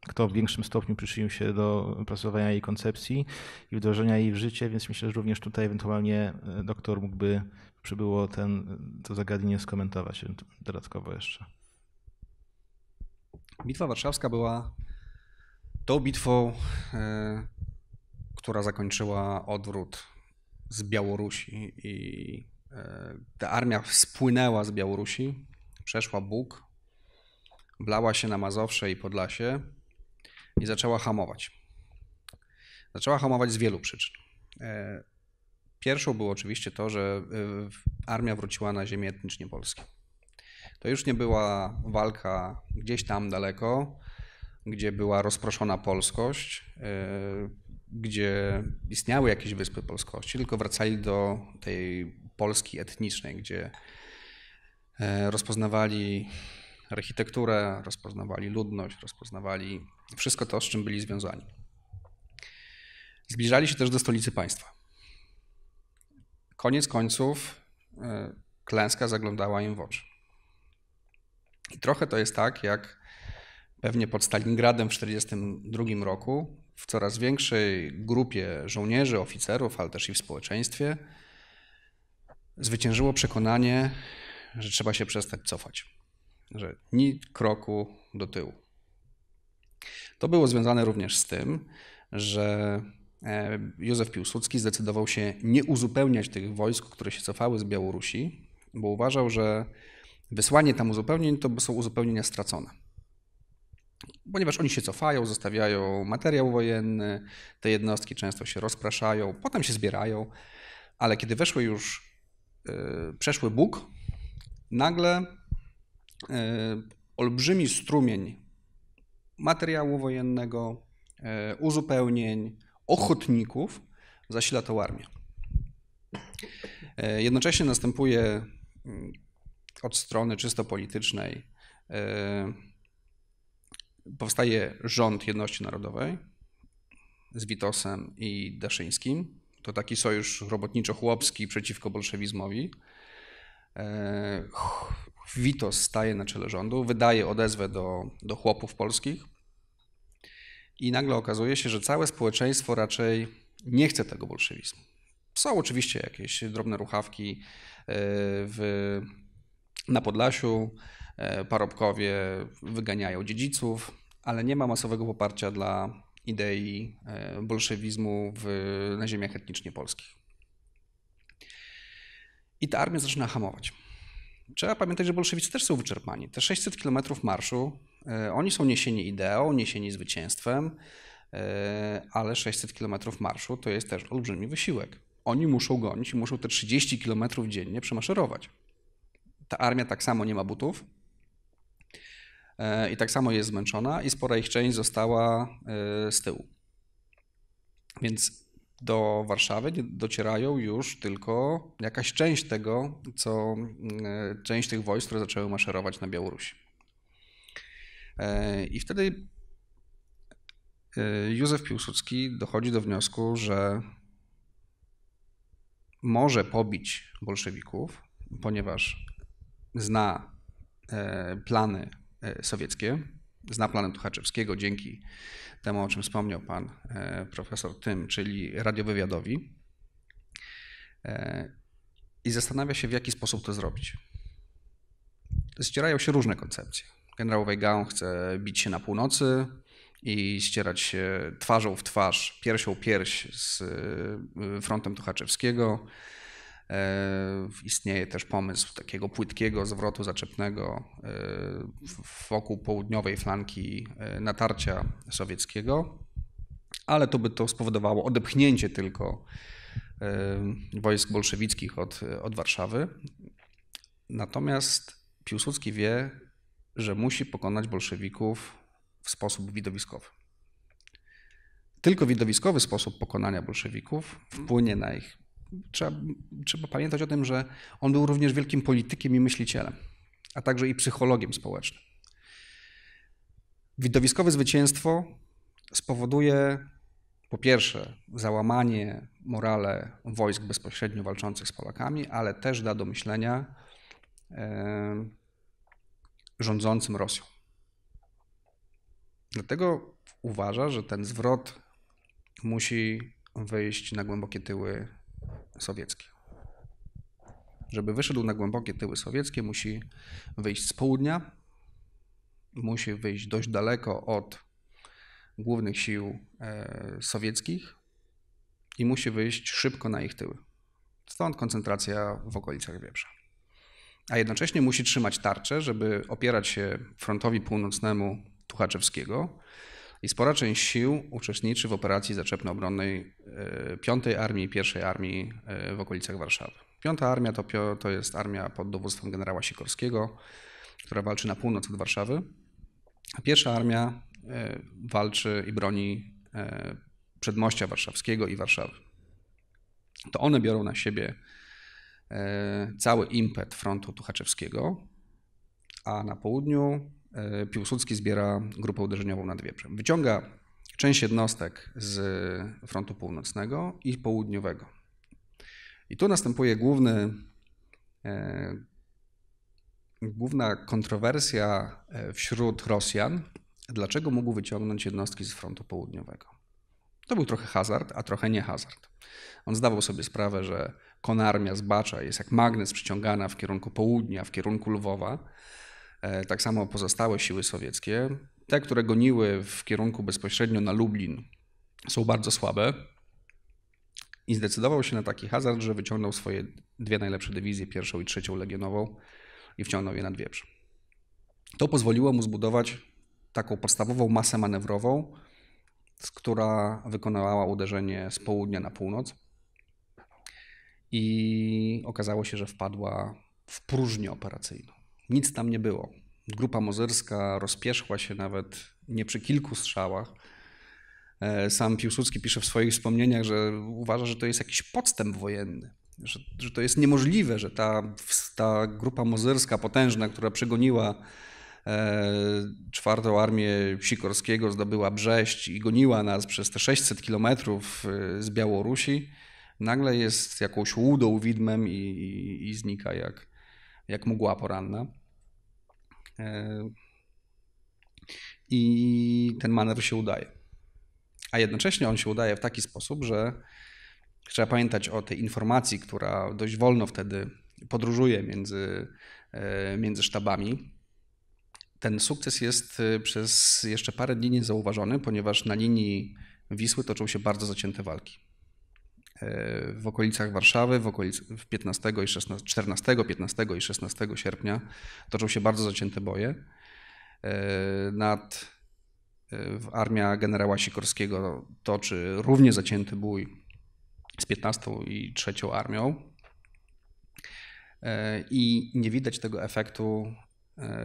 kto w większym stopniu przyczynił się do opracowania jej koncepcji i wdrożenia jej w życie, więc myślę, że również tutaj ewentualnie e, doktor mógłby przybyło ten, to zagadnienie skomentować e, dodatkowo jeszcze. Bitwa warszawska była tą bitwą, e, która zakończyła odwrót z Białorusi i ta armia spłynęła z Białorusi, przeszła Bóg, blała się na Mazowsze i Podlasie i zaczęła hamować. Zaczęła hamować z wielu przyczyn. E, pierwszą było oczywiście to, że e, armia wróciła na ziemię etnicznie polskie. To już nie była walka gdzieś tam daleko, gdzie była rozproszona polskość, e, gdzie istniały jakieś wyspy polskości, tylko wracali do tej Polski etnicznej, gdzie rozpoznawali architekturę, rozpoznawali ludność, rozpoznawali wszystko to, z czym byli związani. Zbliżali się też do stolicy państwa. Koniec końców e, klęska zaglądała im w oczy. I trochę to jest tak, jak pewnie pod Stalingradem w 1942 roku w coraz większej grupie żołnierzy, oficerów, ale też i w społeczeństwie zwyciężyło przekonanie, że trzeba się przestać cofać że ni kroku do tyłu. To było związane również z tym, że e, Józef Piłsudski zdecydował się nie uzupełniać tych wojsk, które się cofały z Białorusi, bo uważał, że wysłanie tam uzupełnień to są uzupełnienia stracone. Ponieważ oni się cofają, zostawiają materiał wojenny, te jednostki często się rozpraszają, potem się zbierają, ale kiedy weszły już, yy, przeszły Bóg, nagle E, olbrzymi strumień materiału wojennego, e, uzupełnień, ochotników zasila tą armię. E, jednocześnie następuje mm, od strony czysto politycznej powstaje rząd jedności narodowej z Witosem i Daszyńskim. To taki sojusz robotniczo-chłopski przeciwko bolszewizmowi. Witos staje na czele rządu, wydaje odezwę do, do chłopów polskich i nagle okazuje się, że całe społeczeństwo raczej nie chce tego bolszewizmu. Są oczywiście jakieś drobne ruchawki e, w, na Podlasiu, e, parobkowie wyganiają dziedziców, ale nie ma masowego poparcia dla idei e, bolszewizmu w, na ziemiach etnicznie polskich. I ta armia zaczyna hamować. Trzeba pamiętać, że bolszewicy też są wyczerpani. Te 600 kilometrów marszu, e, oni są niesieni ideą, niesieni zwycięstwem, e, ale 600 kilometrów marszu to jest też olbrzymi wysiłek. Oni muszą gonić i muszą te 30 kilometrów dziennie przemaszerować. Ta armia tak samo nie ma butów, e, i tak samo jest zmęczona i spora ich część została z tyłu. Więc do Warszawy docierają już tylko jakaś część tego, co e, część tych wojsk, które zaczęły maszerować na Białorusi. E, I wtedy e, Józef Piłsudski dochodzi do wniosku, że może pobić bolszewików, ponieważ zna plany sowieckie, zna planem Tuchaczewskiego dzięki temu, o czym wspomniał pan e, profesor Tym, czyli radiowywiadowi e, i zastanawia się, w jaki sposób to zrobić. Ścierają się różne koncepcje. Generał Weigand chce bić się na północy i ścierać się twarzą w twarz, piersią w pierś z e, frontem Tuchaczewskiego. E, istnieje też pomysł takiego płytkiego zwrotu zaczepnego e, wokół południowej flanki e, natarcia sowieckiego, ale to by to spowodowało odepchnięcie tylko wojsk bolszewickich od, od Warszawy. Natomiast Piłsudski wie, że musi pokonać bolszewików w sposób widowiskowy. Tylko widowiskowy sposób pokonania bolszewików wpłynie na ich trzeba, trzeba pamiętać o tym, że on był również wielkim politykiem i myślicielem, a także i psychologiem społecznym. Widowiskowe zwycięstwo spowoduje po pierwsze załamanie morale wojsk bezpośrednio walczących z Polakami, ale też da do myślenia rządzącym Rosją. Dlatego uważa, że ten zwrot musi wyjść na głębokie tyły sowiecki. Żeby wyszedł na głębokie tyły sowieckie, musi wyjść z południa, musi wyjść dość daleko od głównych sił e, sowieckich i musi wyjść szybko na ich tyły. Stąd koncentracja w okolicach Wieprza. A jednocześnie musi trzymać tarczę, żeby opierać się frontowi północnemu Tuchaczewskiego, i spora część sił uczestniczy w operacji zaczepno-obronnej 5 e, Armii i 1 Armii e, w okolicach Warszawy. 5 Armia to, to jest armia pod dowództwem generała Sikorskiego, która walczy na północ od Warszawy. A pierwsza armia e, walczy i broni przedmościa warszawskiego i Warszawy. To one biorą na siebie cały impet frontu Tuchaczewskiego, a na południu E, Piłsudski zbiera grupę uderzeniową nad Wieprzem. Wyciąga część jednostek z frontu północnego i południowego. I tu następuje główny, e, główna kontrowersja e, wśród Rosjan, dlaczego mógł wyciągnąć jednostki z frontu południowego. To był trochę hazard, a trochę nie hazard. On zdawał sobie sprawę, że konarmia zbacza, jest jak magnes przyciągana w kierunku południa, w kierunku Lwowa, E, tak samo pozostałe siły sowieckie, te, które goniły w kierunku bezpośrednio na Lublin, są bardzo słabe. I zdecydował się na taki hazard, że wyciągnął swoje dwie najlepsze dywizje, pierwszą i trzecią legionową, i wciągnął je na Dwieprz. To pozwoliło mu zbudować taką podstawową masę manewrową, która wykonała uderzenie z południa na północ. I okazało się, że wpadła w próżnię operacyjną. Nic tam nie było. Grupa mozerska rozpierzchła się nawet nie przy kilku strzałach. E, sam Piłsudski pisze w swoich wspomnieniach, że uważa, że to jest jakiś podstęp wojenny, że, że to jest niemożliwe, że ta, ta grupa mozerska potężna, która przegoniła e, czwartą armię Sikorskiego, zdobyła Brześć i goniła nas przez te 600 kilometrów e, z Białorusi, nagle jest jakąś łudą widmem i, i, i znika jak, jak mgła poranna. E, I ten manewr się udaje. A jednocześnie on się udaje w taki sposób, że trzeba pamiętać o tej informacji, która dość wolno wtedy podróżuje między, e, między sztabami. Ten sukces jest e, przez jeszcze parę dni niezauważony, ponieważ na linii Wisły toczą się bardzo zacięte walki w okolicach Warszawy w okolic 15 i 16, 14, 15 i 16 sierpnia toczą się bardzo zacięte boje. E, nad e, armia generała Sikorskiego toczy równie zacięty bój z 15 i 3 armią. E, I nie widać tego efektu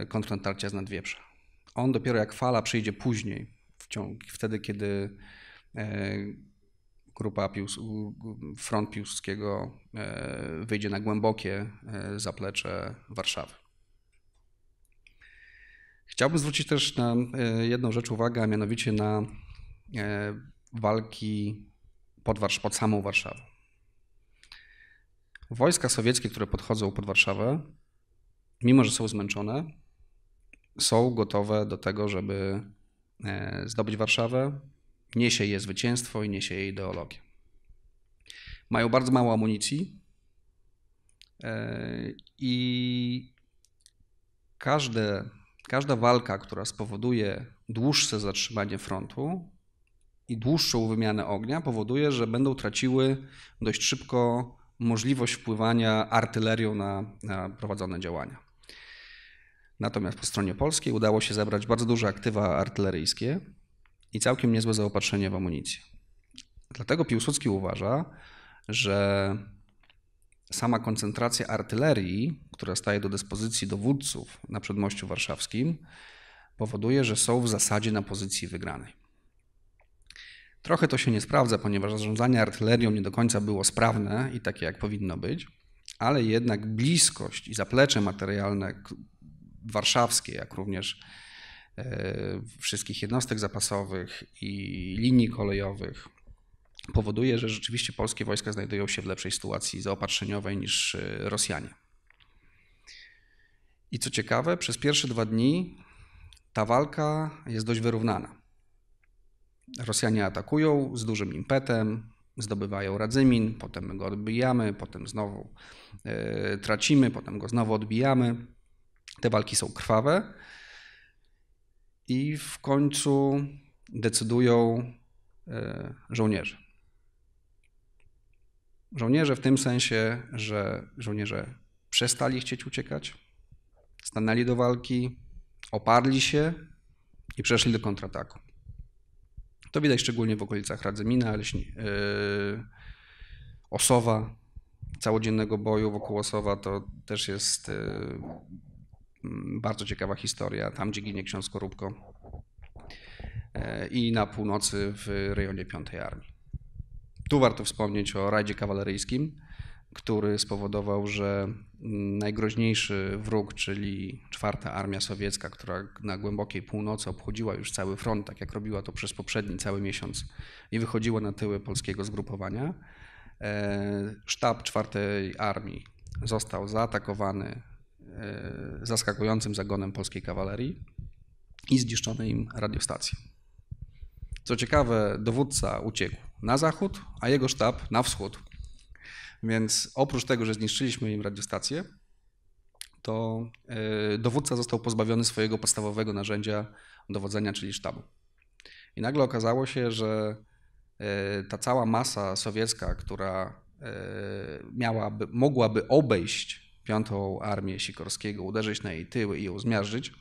kontrnatarcia z nadwieprza. On dopiero jak fala przyjdzie później, w ciągu, wtedy kiedy grupa Piłs Front Piłsudskiego e, wyjdzie na głębokie e, zaplecze Warszawy. Chciałbym zwrócić też na e, jedną rzecz uwagę, a mianowicie na walki pod, Warsz pod samą Warszawą. Wojska sowieckie, które podchodzą pod Warszawę, mimo że są zmęczone, są gotowe do tego, żeby zdobyć Warszawę, Niesie je zwycięstwo i niesie jej ideologię. Mają bardzo mało amunicji e, i każde, każda walka, która spowoduje dłuższe zatrzymanie frontu i dłuższą wymianę ognia, powoduje, że będą traciły dość szybko możliwość wpływania artylerią na, na prowadzone działania. Natomiast po stronie polskiej udało się zebrać bardzo duże aktywa artyleryjskie, i całkiem niezłe zaopatrzenie w amunicję. Dlatego Piłsudski uważa, że sama koncentracja artylerii, która staje do dyspozycji dowódców na przedmościu warszawskim, powoduje, że są w zasadzie na pozycji wygranej. Trochę to się nie sprawdza, ponieważ zarządzanie artylerią nie do końca było sprawne i takie jak powinno być, ale jednak bliskość i zaplecze materialne warszawskie, jak również E, wszystkich jednostek zapasowych i linii kolejowych powoduje, że rzeczywiście polskie wojska znajdują się w lepszej sytuacji zaopatrzeniowej niż e, Rosjanie. I co ciekawe, przez pierwsze dwa dni ta walka jest dość wyrównana. Rosjanie atakują z dużym impetem, zdobywają Radzymin, potem my go odbijamy, potem znowu e, tracimy, potem go znowu odbijamy. Te walki są krwawe, i w końcu decydują e, żołnierze. Żołnierze w tym sensie, że żołnierze przestali chcieć uciekać, stanęli do walki, oparli się i przeszli do kontrataku. To widać szczególnie w okolicach Radzymina, Leśni, e, Osowa, całodziennego boju wokół Osowa to też jest e, Mm, bardzo ciekawa historia, tam gdzie ginie ksiądz Korupko e, i na północy w rejonie piątej Armii. Tu warto wspomnieć o rajdzie kawaleryjskim, który spowodował, że mm, najgroźniejszy wróg, czyli czwarta armia sowiecka, która na głębokiej północy obchodziła już cały front, tak jak robiła to przez poprzedni cały miesiąc i wychodziła na tyły polskiego zgrupowania, e, sztab czwartej armii został zaatakowany E, zaskakującym zagonem polskiej kawalerii i zniszczono im radiostację. Co ciekawe, dowódca uciekł na zachód, a jego sztab na wschód. Więc oprócz tego, że zniszczyliśmy im radiostację, to e, dowódca został pozbawiony swojego podstawowego narzędzia dowodzenia, czyli sztabu. I nagle okazało się, że e, ta cała masa sowiecka, która miałaby, mogłaby obejść piątą armię Sikorskiego, uderzyć na jej tyły i ją zmiażdżyć,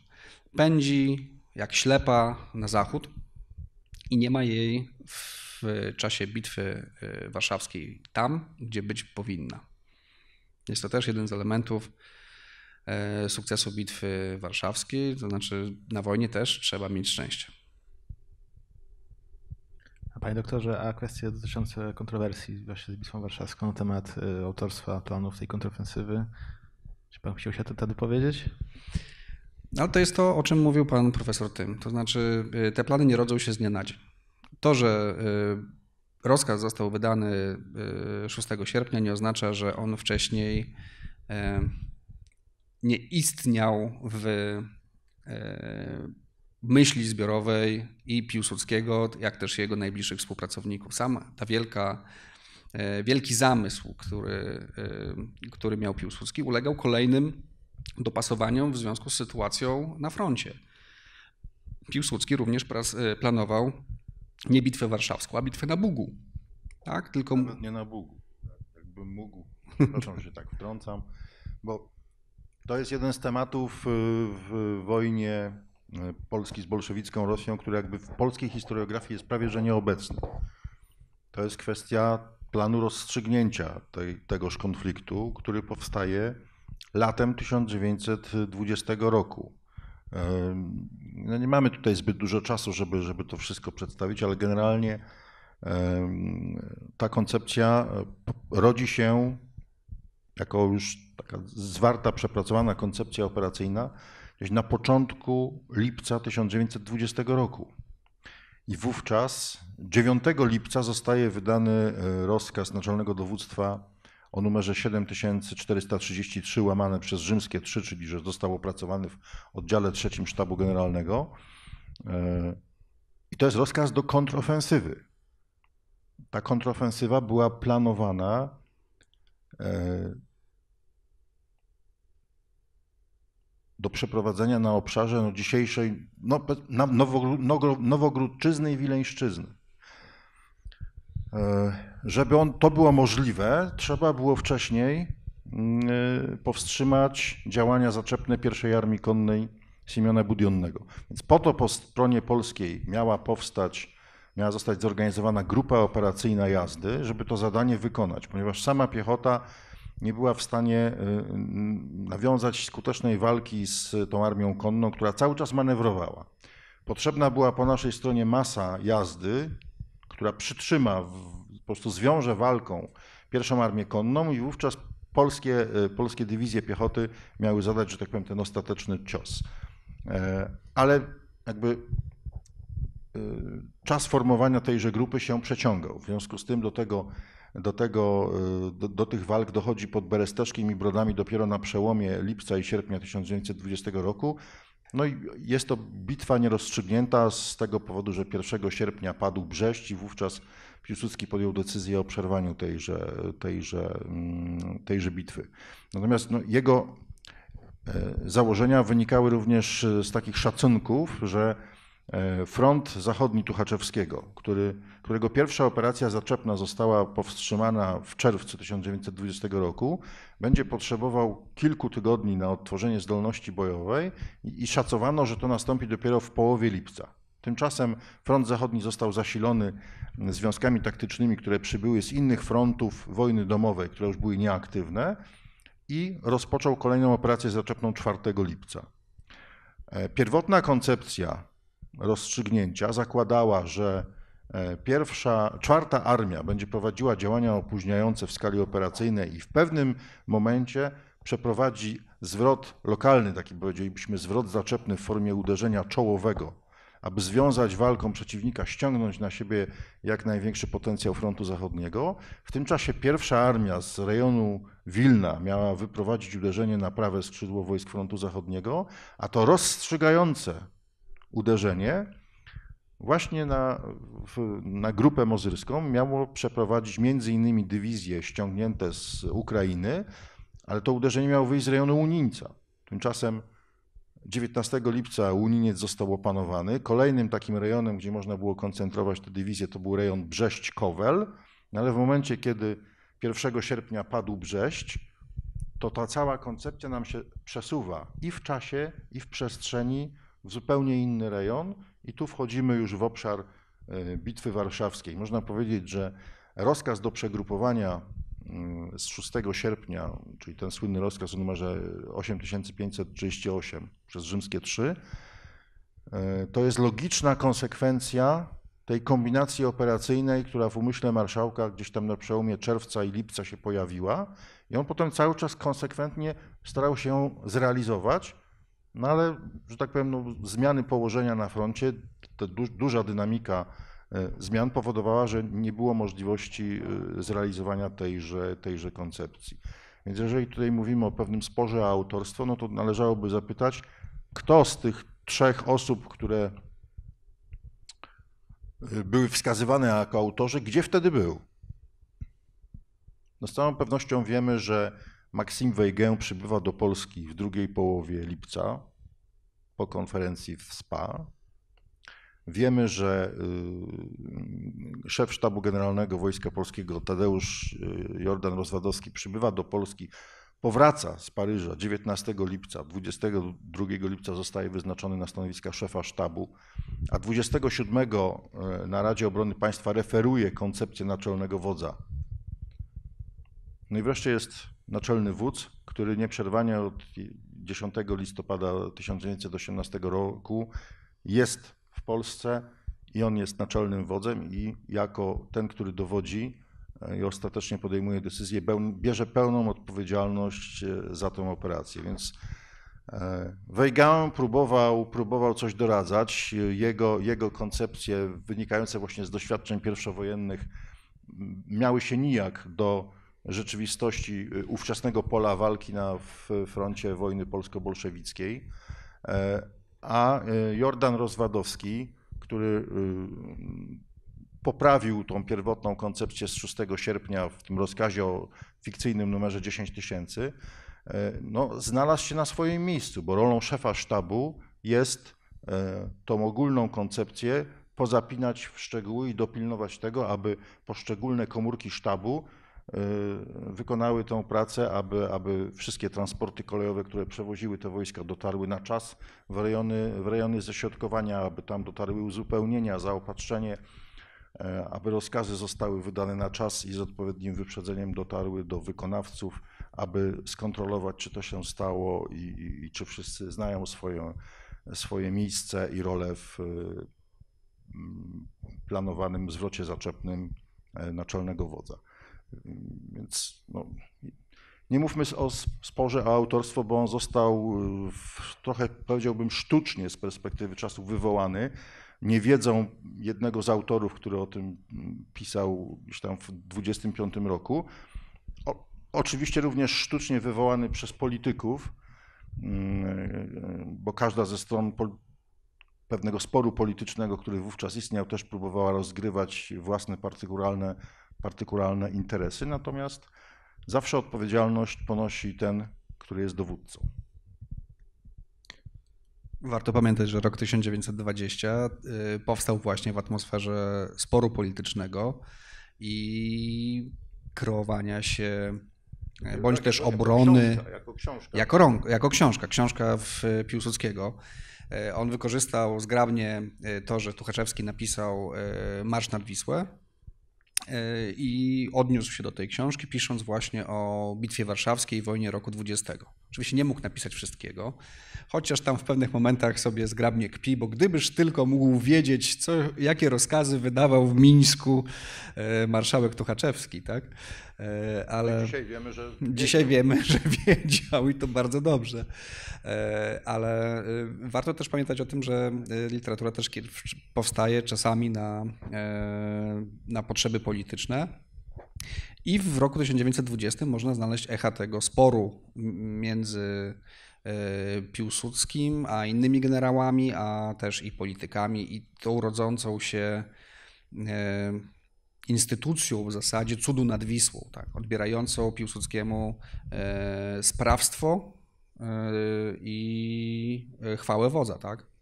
pędzi jak ślepa na zachód i nie ma jej w czasie bitwy y, warszawskiej tam, gdzie być powinna. Jest to też jeden z elementów y, sukcesu bitwy warszawskiej, to znaczy na wojnie też trzeba mieć szczęście. Panie doktorze, a kwestie dotyczące kontrowersji właśnie z Bitwą Warszawską na temat y, autorstwa planów tej kontrofensywy, czy pan chciał się wtedy powiedzieć? No to jest to, o czym mówił pan profesor Tym. To znaczy, y, te plany nie rodzą się z dnia na dzień. To, że y, rozkaz został wydany 6 sierpnia, nie oznacza, że on wcześniej nie istniał w myśli zbiorowej i Piłsudskiego, jak też jego najbliższych współpracowników. Sam ta wielka, e, wielki zamysł, który, e, który miał Piłsudski, ulegał kolejnym dopasowaniom w związku z sytuacją na froncie. Piłsudski również e, planował nie bitwę warszawską, a bitwę na Bugu. Tak? Tylko... Nawet nie na Bugu. Jakbym mógł, przepraszam, że tak wtrącam, bo to jest jeden z tematów w wojnie E, Polski z bolszewicką Rosją, który jakby w polskiej historiografii jest prawie że nieobecny. To jest kwestia planu rozstrzygnięcia tej, tegoż konfliktu, który powstaje latem 1920 roku. E, no nie mamy tutaj zbyt dużo czasu, żeby, żeby to wszystko przedstawić, ale generalnie e, ta koncepcja rodzi się jako już taka zwarta, przepracowana koncepcja operacyjna na początku lipca 1920 roku. I wówczas 9 lipca zostaje wydany e, rozkaz Naczelnego Dowództwa o numerze 7433 łamane przez rzymskie 3, czyli że został opracowany w oddziale trzecim Sztabu Generalnego. E, I to jest rozkaz do kontrofensywy. Ta kontrofensywa była planowana e, do przeprowadzenia na obszarze no, dzisiejszej no, Nowogródczyzny i Wileńszczyzny. E, żeby on, to było możliwe, trzeba było wcześniej mm, e, powstrzymać działania zaczepne pierwszej armii konnej Siemiona Budionnego. Więc po to po stronie polskiej miała powstać, miała zostać zorganizowana grupa operacyjna jazdy, żeby to zadanie wykonać, ponieważ sama piechota nie była w stanie y, y, nawiązać skutecznej walki z tą armią konną, która cały czas manewrowała. Potrzebna była po naszej stronie masa jazdy, która przytrzyma, po prostu zwiąże walką pierwszą armię konną i wówczas polskie, y, polskie dywizje piechoty miały zadać, że tak powiem, ten ostateczny cios. E, ale jakby czas formowania tejże grupy się przeciągał. W związku z tym do tego do, tego, y, do, do, tych walk dochodzi pod Beresteszkiem i Brodami dopiero na przełomie lipca i sierpnia 1920 roku. No i jest to bitwa nierozstrzygnięta z tego powodu, że 1 sierpnia padł Brześć i wówczas Piłsudski podjął decyzję o przerwaniu tejże, tejże, mm, tejże bitwy. Natomiast no, jego e, założenia wynikały również z takich szacunków, że E, front Zachodni Tuchaczewskiego, który, którego pierwsza operacja zaczepna została powstrzymana w czerwcu 1920 roku, będzie potrzebował kilku tygodni na odtworzenie zdolności bojowej i szacowano, że to nastąpi dopiero w połowie lipca. Tymczasem front zachodni został zasilony związkami taktycznymi, które przybyły z innych frontów wojny domowej, które już były nieaktywne, i rozpoczął kolejną operację zaczepną 4 lipca. E, pierwotna koncepcja rozstrzygnięcia zakładała, że e, pierwsza, czwarta armia będzie prowadziła działania opóźniające w skali operacyjnej i w pewnym momencie przeprowadzi zwrot lokalny, taki powiedzielibyśmy zwrot zaczepny w formie uderzenia czołowego, aby związać walką przeciwnika, ściągnąć na siebie jak największy potencjał frontu zachodniego. W tym czasie pierwsza armia z rejonu Wilna miała wyprowadzić uderzenie na prawe skrzydło wojsk frontu zachodniego, a to rozstrzygające uderzenie właśnie na, na grupę mozyrską miało przeprowadzić między innymi dywizje ściągnięte z Ukrainy, ale to uderzenie miało wyjść z rejonu Unińca. Tymczasem 19 lipca Uniniec został opanowany. Kolejnym takim rejonem, gdzie można było koncentrować te dywizje, to był rejon Brześć-Kowel, no ale w momencie, kiedy 1 sierpnia padł Brześć, to ta cała koncepcja nam się przesuwa i w czasie, i w przestrzeni, w zupełnie inny rejon i tu wchodzimy już w obszar e, Bitwy Warszawskiej. Można powiedzieć, że rozkaz do przegrupowania mm, z 6 sierpnia, czyli ten słynny rozkaz o numerze 8538 przez rzymskie 3, e, to jest logiczna konsekwencja tej kombinacji operacyjnej, która w umyśle marszałka gdzieś tam na przełomie czerwca i lipca się pojawiła, i on potem cały czas konsekwentnie starał się ją zrealizować, no ale, że tak powiem, no, zmiany położenia na froncie, ta du duża dynamika e, zmian powodowała, że nie było możliwości e, zrealizowania tejże, tejże koncepcji. Więc jeżeli tutaj mówimy o pewnym sporze o autorstwo, no to należałoby zapytać, kto z tych trzech osób, które e, były wskazywane jako autorzy, gdzie wtedy był? No z całą pewnością wiemy, że Maxim Weygę przybywa do Polski w drugiej połowie lipca po konferencji w SPA. Wiemy, że y, szef sztabu generalnego Wojska Polskiego Tadeusz y, Jordan Rozwadowski przybywa do Polski, powraca z Paryża 19 lipca, 22 lipca zostaje wyznaczony na stanowiska szefa sztabu, a 27 y, na Radzie Obrony Państwa referuje koncepcję naczelnego wodza. No i wreszcie jest naczelny wódz, który nieprzerwanie od 10 listopada 1918 roku jest w Polsce i on jest naczelnym wodzem i jako ten, który dowodzi e, i ostatecznie podejmuje decyzję, bierze pełną odpowiedzialność e, za tą operację. Więc e, Weigand próbował, próbował coś doradzać. Jego, jego koncepcje wynikające właśnie z doświadczeń pierwszowojennych miały się nijak do rzeczywistości y, ówczesnego pola walki na froncie wojny polsko-bolszewickiej, e, a y, Jordan Rozwadowski, który y, poprawił tą pierwotną koncepcję z 6 sierpnia w tym rozkazie o fikcyjnym numerze 10 tysięcy, e, no, znalazł się na swoim miejscu, bo rolą szefa sztabu jest e, tą ogólną koncepcję pozapinać w szczegóły i dopilnować tego, aby poszczególne komórki sztabu wykonały tę pracę, aby, aby wszystkie transporty kolejowe, które przewoziły te wojska, dotarły na czas w rejony, w rejony aby tam dotarły uzupełnienia, zaopatrzenie, e, aby rozkazy zostały wydane na czas i z odpowiednim wyprzedzeniem dotarły do wykonawców, aby skontrolować, czy to się stało i, i, i czy wszyscy znają swoje, swoje miejsce i rolę w e, planowanym zwrocie zaczepnym e, naczelnego wodza. Więc no, nie mówmy o sporze o autorstwo, bo on został y, w, trochę, powiedziałbym, sztucznie z perspektywy czasu wywołany. Nie wiedzą jednego z autorów, który o tym mm, pisał już tam w 25 roku. O, oczywiście również sztucznie wywołany przez polityków, mm, y, y, bo każda ze stron pewnego sporu politycznego, który wówczas istniał, też próbowała rozgrywać własne partykularne partykularne interesy, natomiast zawsze odpowiedzialność ponosi ten, który jest dowódcą. Warto pamiętać, że rok 1920 y, powstał właśnie w atmosferze sporu politycznego i kreowania się e, bądź też obrony jako książka. Jako, jako książka, książka w y, Piłsudskiego. E, on wykorzystał zgrabnie e, to, że Tuchaczewski napisał Marsz nad Wisłę E, i odniósł się do tej książki, pisząc właśnie o Bitwie Warszawskiej i wojnie roku 20. Oczywiście nie mógł napisać wszystkiego, chociaż tam w pewnych momentach sobie zgrabnie kpi, bo gdybyż tylko mógł wiedzieć, co, jakie rozkazy wydawał w Mińsku e, marszałek Tuchaczewski, tak? E, no ale dzisiaj wiemy, że dzisiaj wiemy, że wiedział i to bardzo dobrze. E, ale e, warto też pamiętać o tym, że literatura też powstaje czasami na, na potrzeby polityczne. I w roku 1920 można znaleźć echa tego sporu między Piłsudskim, a innymi generałami, a też i politykami, i tą rodzącą się instytucją w zasadzie cudu nad Wisłą, tak, odbierającą Piłsudskiemu e, sprawstwo e, i e, chwałę wodza, tak?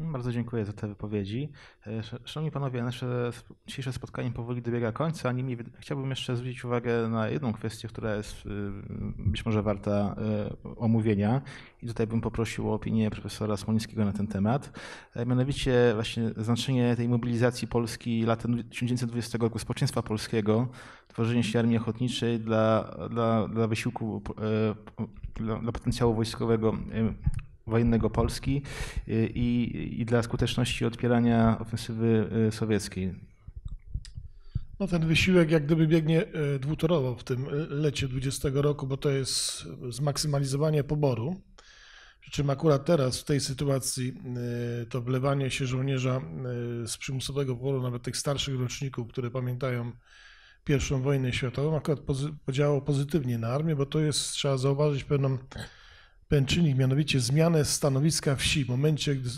Bardzo dziękuję za te wypowiedzi. E, szanowni Panowie, nasze dzisiejsze spotkanie powoli dobiega końca. Niemniej chciałbym jeszcze zwrócić uwagę na jedną kwestię, która jest y, być może warta e, omówienia i tutaj bym poprosił o opinię profesora Smolińskiego na ten temat. E, mianowicie właśnie znaczenie tej mobilizacji Polski lat 1920 roku, społeczeństwa polskiego, tworzenie się armii ochotniczej dla, dla, dla wysiłku, dla, dla potencjału wojskowego wojennego Polski y, i, i dla skuteczności odpierania ofensywy y, sowieckiej. No, ten wysiłek jak gdyby biegnie y, dwutorowo w tym lecie 20 roku, bo to jest zmaksymalizowanie poboru. Przy czym akurat teraz w tej sytuacji to wlewanie się żołnierza z przymusowego poboru, nawet tych starszych roczników, które pamiętają pierwszą wojnę światową, akurat podziałało pozytywnie na armię, bo to jest, trzeba zauważyć, pewną pęczynik, mianowicie zmianę stanowiska wsi. W momencie, gdy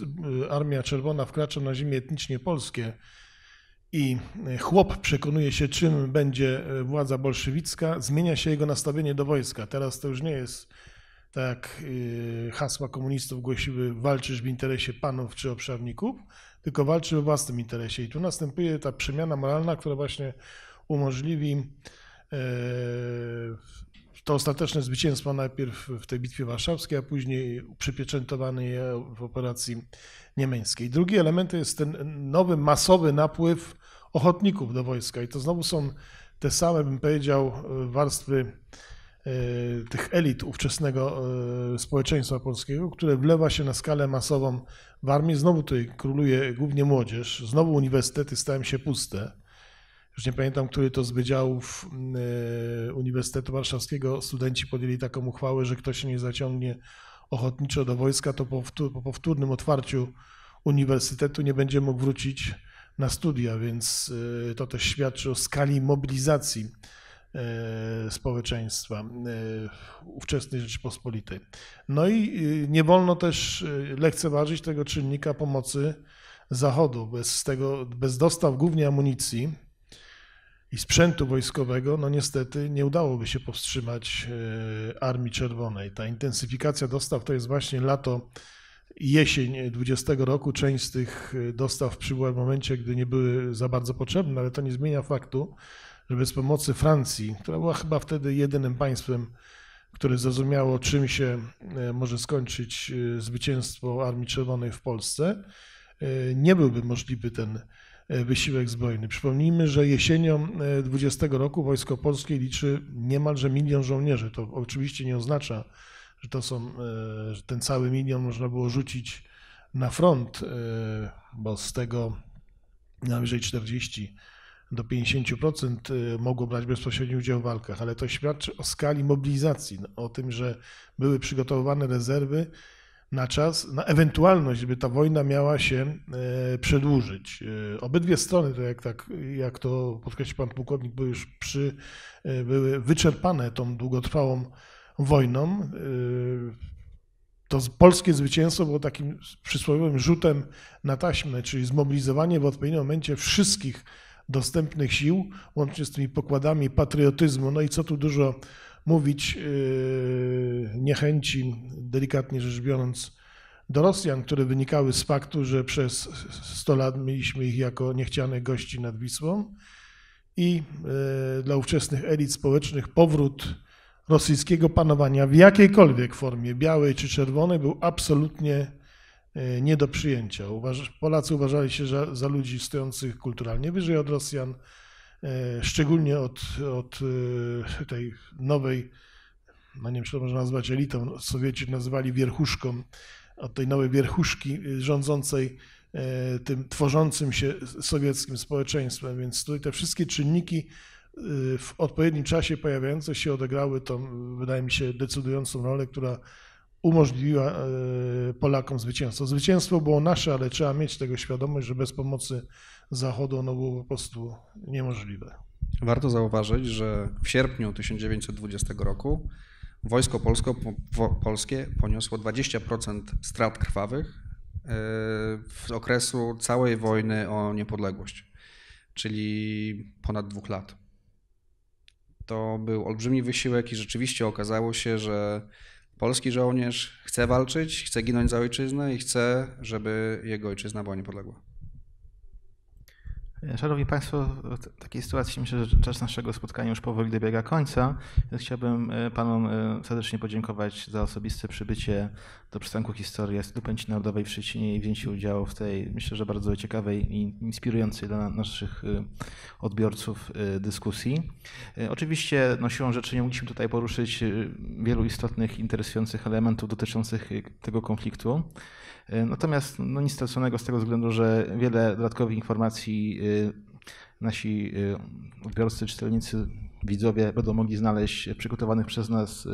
y, Armia Czerwona wkracza na ziemię etnicznie polskie i y, chłop przekonuje się, czym będzie y, władza bolszewicka, zmienia się jego nastawienie do wojska. Teraz to już nie jest tak jak hasła komunistów głosiły walczysz w interesie panów czy obszarników, tylko walczy we własnym interesie. I tu następuje ta przemiana moralna, która właśnie umożliwi to ostateczne zwycięstwo najpierw w tej bitwie warszawskiej, a później przypieczętowane je w operacji niemieckiej. Drugi element to jest ten nowy masowy napływ ochotników do wojska i to znowu są te same, bym powiedział, warstwy e, tych elit ówczesnego e, społeczeństwa polskiego, które wlewa się na skalę masową w armii. Znowu tutaj króluje głównie młodzież, znowu uniwersytety stają się puste już nie pamiętam, który to z wydziałów mm, e, Uniwersytetu Warszawskiego studenci podjęli taką uchwałę, że ktoś się nie zaciągnie ochotniczo do wojska, to po, po powtórnym otwarciu uniwersytetu nie będzie mógł wrócić na studia, więc e, to też świadczy o skali mobilizacji e, społeczeństwa ówczesnej Rzeczypospolitej. No i nie wolno też lekceważyć tego czynnika pomocy Zachodu. Bez, tego, bez dostaw głównie amunicji i sprzętu wojskowego, no niestety nie udałoby się powstrzymać e, Armii Czerwonej. Ta intensyfikacja dostaw to jest właśnie lato jesień 20 roku. Część z tych e, dostaw przybyła w momencie, gdy nie były za bardzo potrzebne, ale to nie zmienia faktu, że bez pomocy Francji, która była chyba wtedy jedynym państwem, które zrozumiało, czym się e, może skończyć zwycięstwo Armii Czerwonej w Polsce, nie byłby możliwy ten E, wysiłek zbrojny. Przypomnijmy, że jesienią 20 e, roku Wojsko Polskie liczy niemalże milion żołnierzy. To oczywiście nie oznacza, że to są, e, że ten cały milion można było rzucić na front, bo z tego najwyżej 40 do 50% mogło brać bezpośredni udział w walkach, ale to świadczy o skali mobilizacji, no, o tym, że były przygotowywane rezerwy, na czas, na ewentualność, żeby ta wojna miała się e, przedłużyć. E, obydwie strony, to jak, tak, jak to podkreślił pan pułkownik, były już przy, e, były wyczerpane tą długotrwałą wojną. To polskie zwycięstwo było takim przysłowiowym rzutem na taśmę, czyli zmobilizowanie w odpowiednim momencie wszystkich dostępnych sił, łącznie z tymi pokładami patriotyzmu. No i co tu dużo mówić yy, niechęci, delikatnie rzecz biorąc, do Rosjan, które wynikały z faktu, że przez 100 lat mieliśmy ich jako niechcianych gości nad Wisłą i yy, dla ówczesnych elit społecznych powrót rosyjskiego panowania w jakiejkolwiek formie, białej czy czerwonej, był absolutnie yy, nie do przyjęcia. Polacy uważali się za ludzi stojących kulturalnie wyżej od Rosjan, E, szczególnie od, od e, tej nowej, no nie wiem, czy to można nazwać elitą, no, Sowieci nazywali wierchuszką, od tej nowej wierchuszki e, rządzącej tym tworzącym się sowieckim społeczeństwem. Więc tutaj te wszystkie czynniki w odpowiednim czasie pojawiające się odegrały tą, wydaje mi się, decydującą rolę, która umożliwiła Polakom zwycięstwo. Zwycięstwo było nasze, ale trzeba mieć tego świadomość, że bez pomocy Zachodu ono było po prostu niemożliwe. Warto zauważyć, że w sierpniu 1920 roku wojsko polsko, po, polskie poniosło 20% strat krwawych e, w okresu całej wojny o niepodległość, czyli ponad dwóch lat. To był olbrzymi wysiłek i rzeczywiście okazało się, że polski żołnierz chce walczyć, chce ginąć za ojczyznę i chce, żeby jego ojczyzna była niepodległa. Szanowni Państwo, w takiej sytuacji myślę, że czas naszego spotkania już powoli dobiega końca. Chciałbym e, Panom e, serdecznie podziękować za osobiste przybycie do przystanku historii, Studiu Pamięci Narodowej w Szczecinie i wzięcie udziału w tej, myślę, że bardzo ciekawej i inspirującej dla naszych e, odbiorców dyskusji. Oczywiście no, siłą rzeczy nie mogliśmy tutaj poruszyć wielu istotnych, interesujących elementów dotyczących tego konfliktu. E, natomiast no, nic straconego z tego względu, że wiele dodatkowych informacji e, nasi e, odbiorcy, czytelnicy, widzowie będą mogli znaleźć w przygotowanych przez nas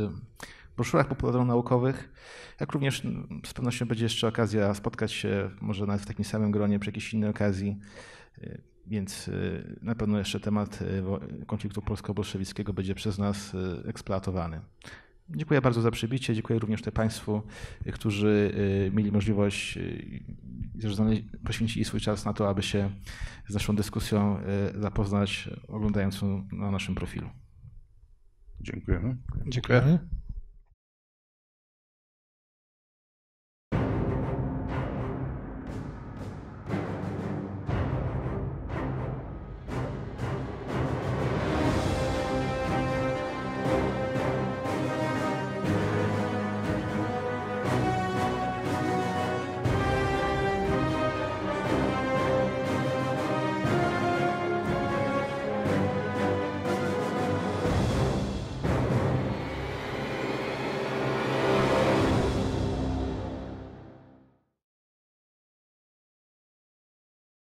broszurach popularno-naukowych, jak również z pewnością będzie jeszcze okazja spotkać się może nawet w takim samym gronie przy jakiejś innej okazji, więc na pewno jeszcze temat konfliktu polsko-bolszewickiego będzie przez nas eksploatowany. Dziękuję bardzo za przybicie. Dziękuję również tutaj Państwu, którzy y, mieli możliwość y, poświęcili swój czas na to, aby się z naszą dyskusją y, zapoznać, oglądając ją na naszym profilu. Dziękujemy. Dziękujemy.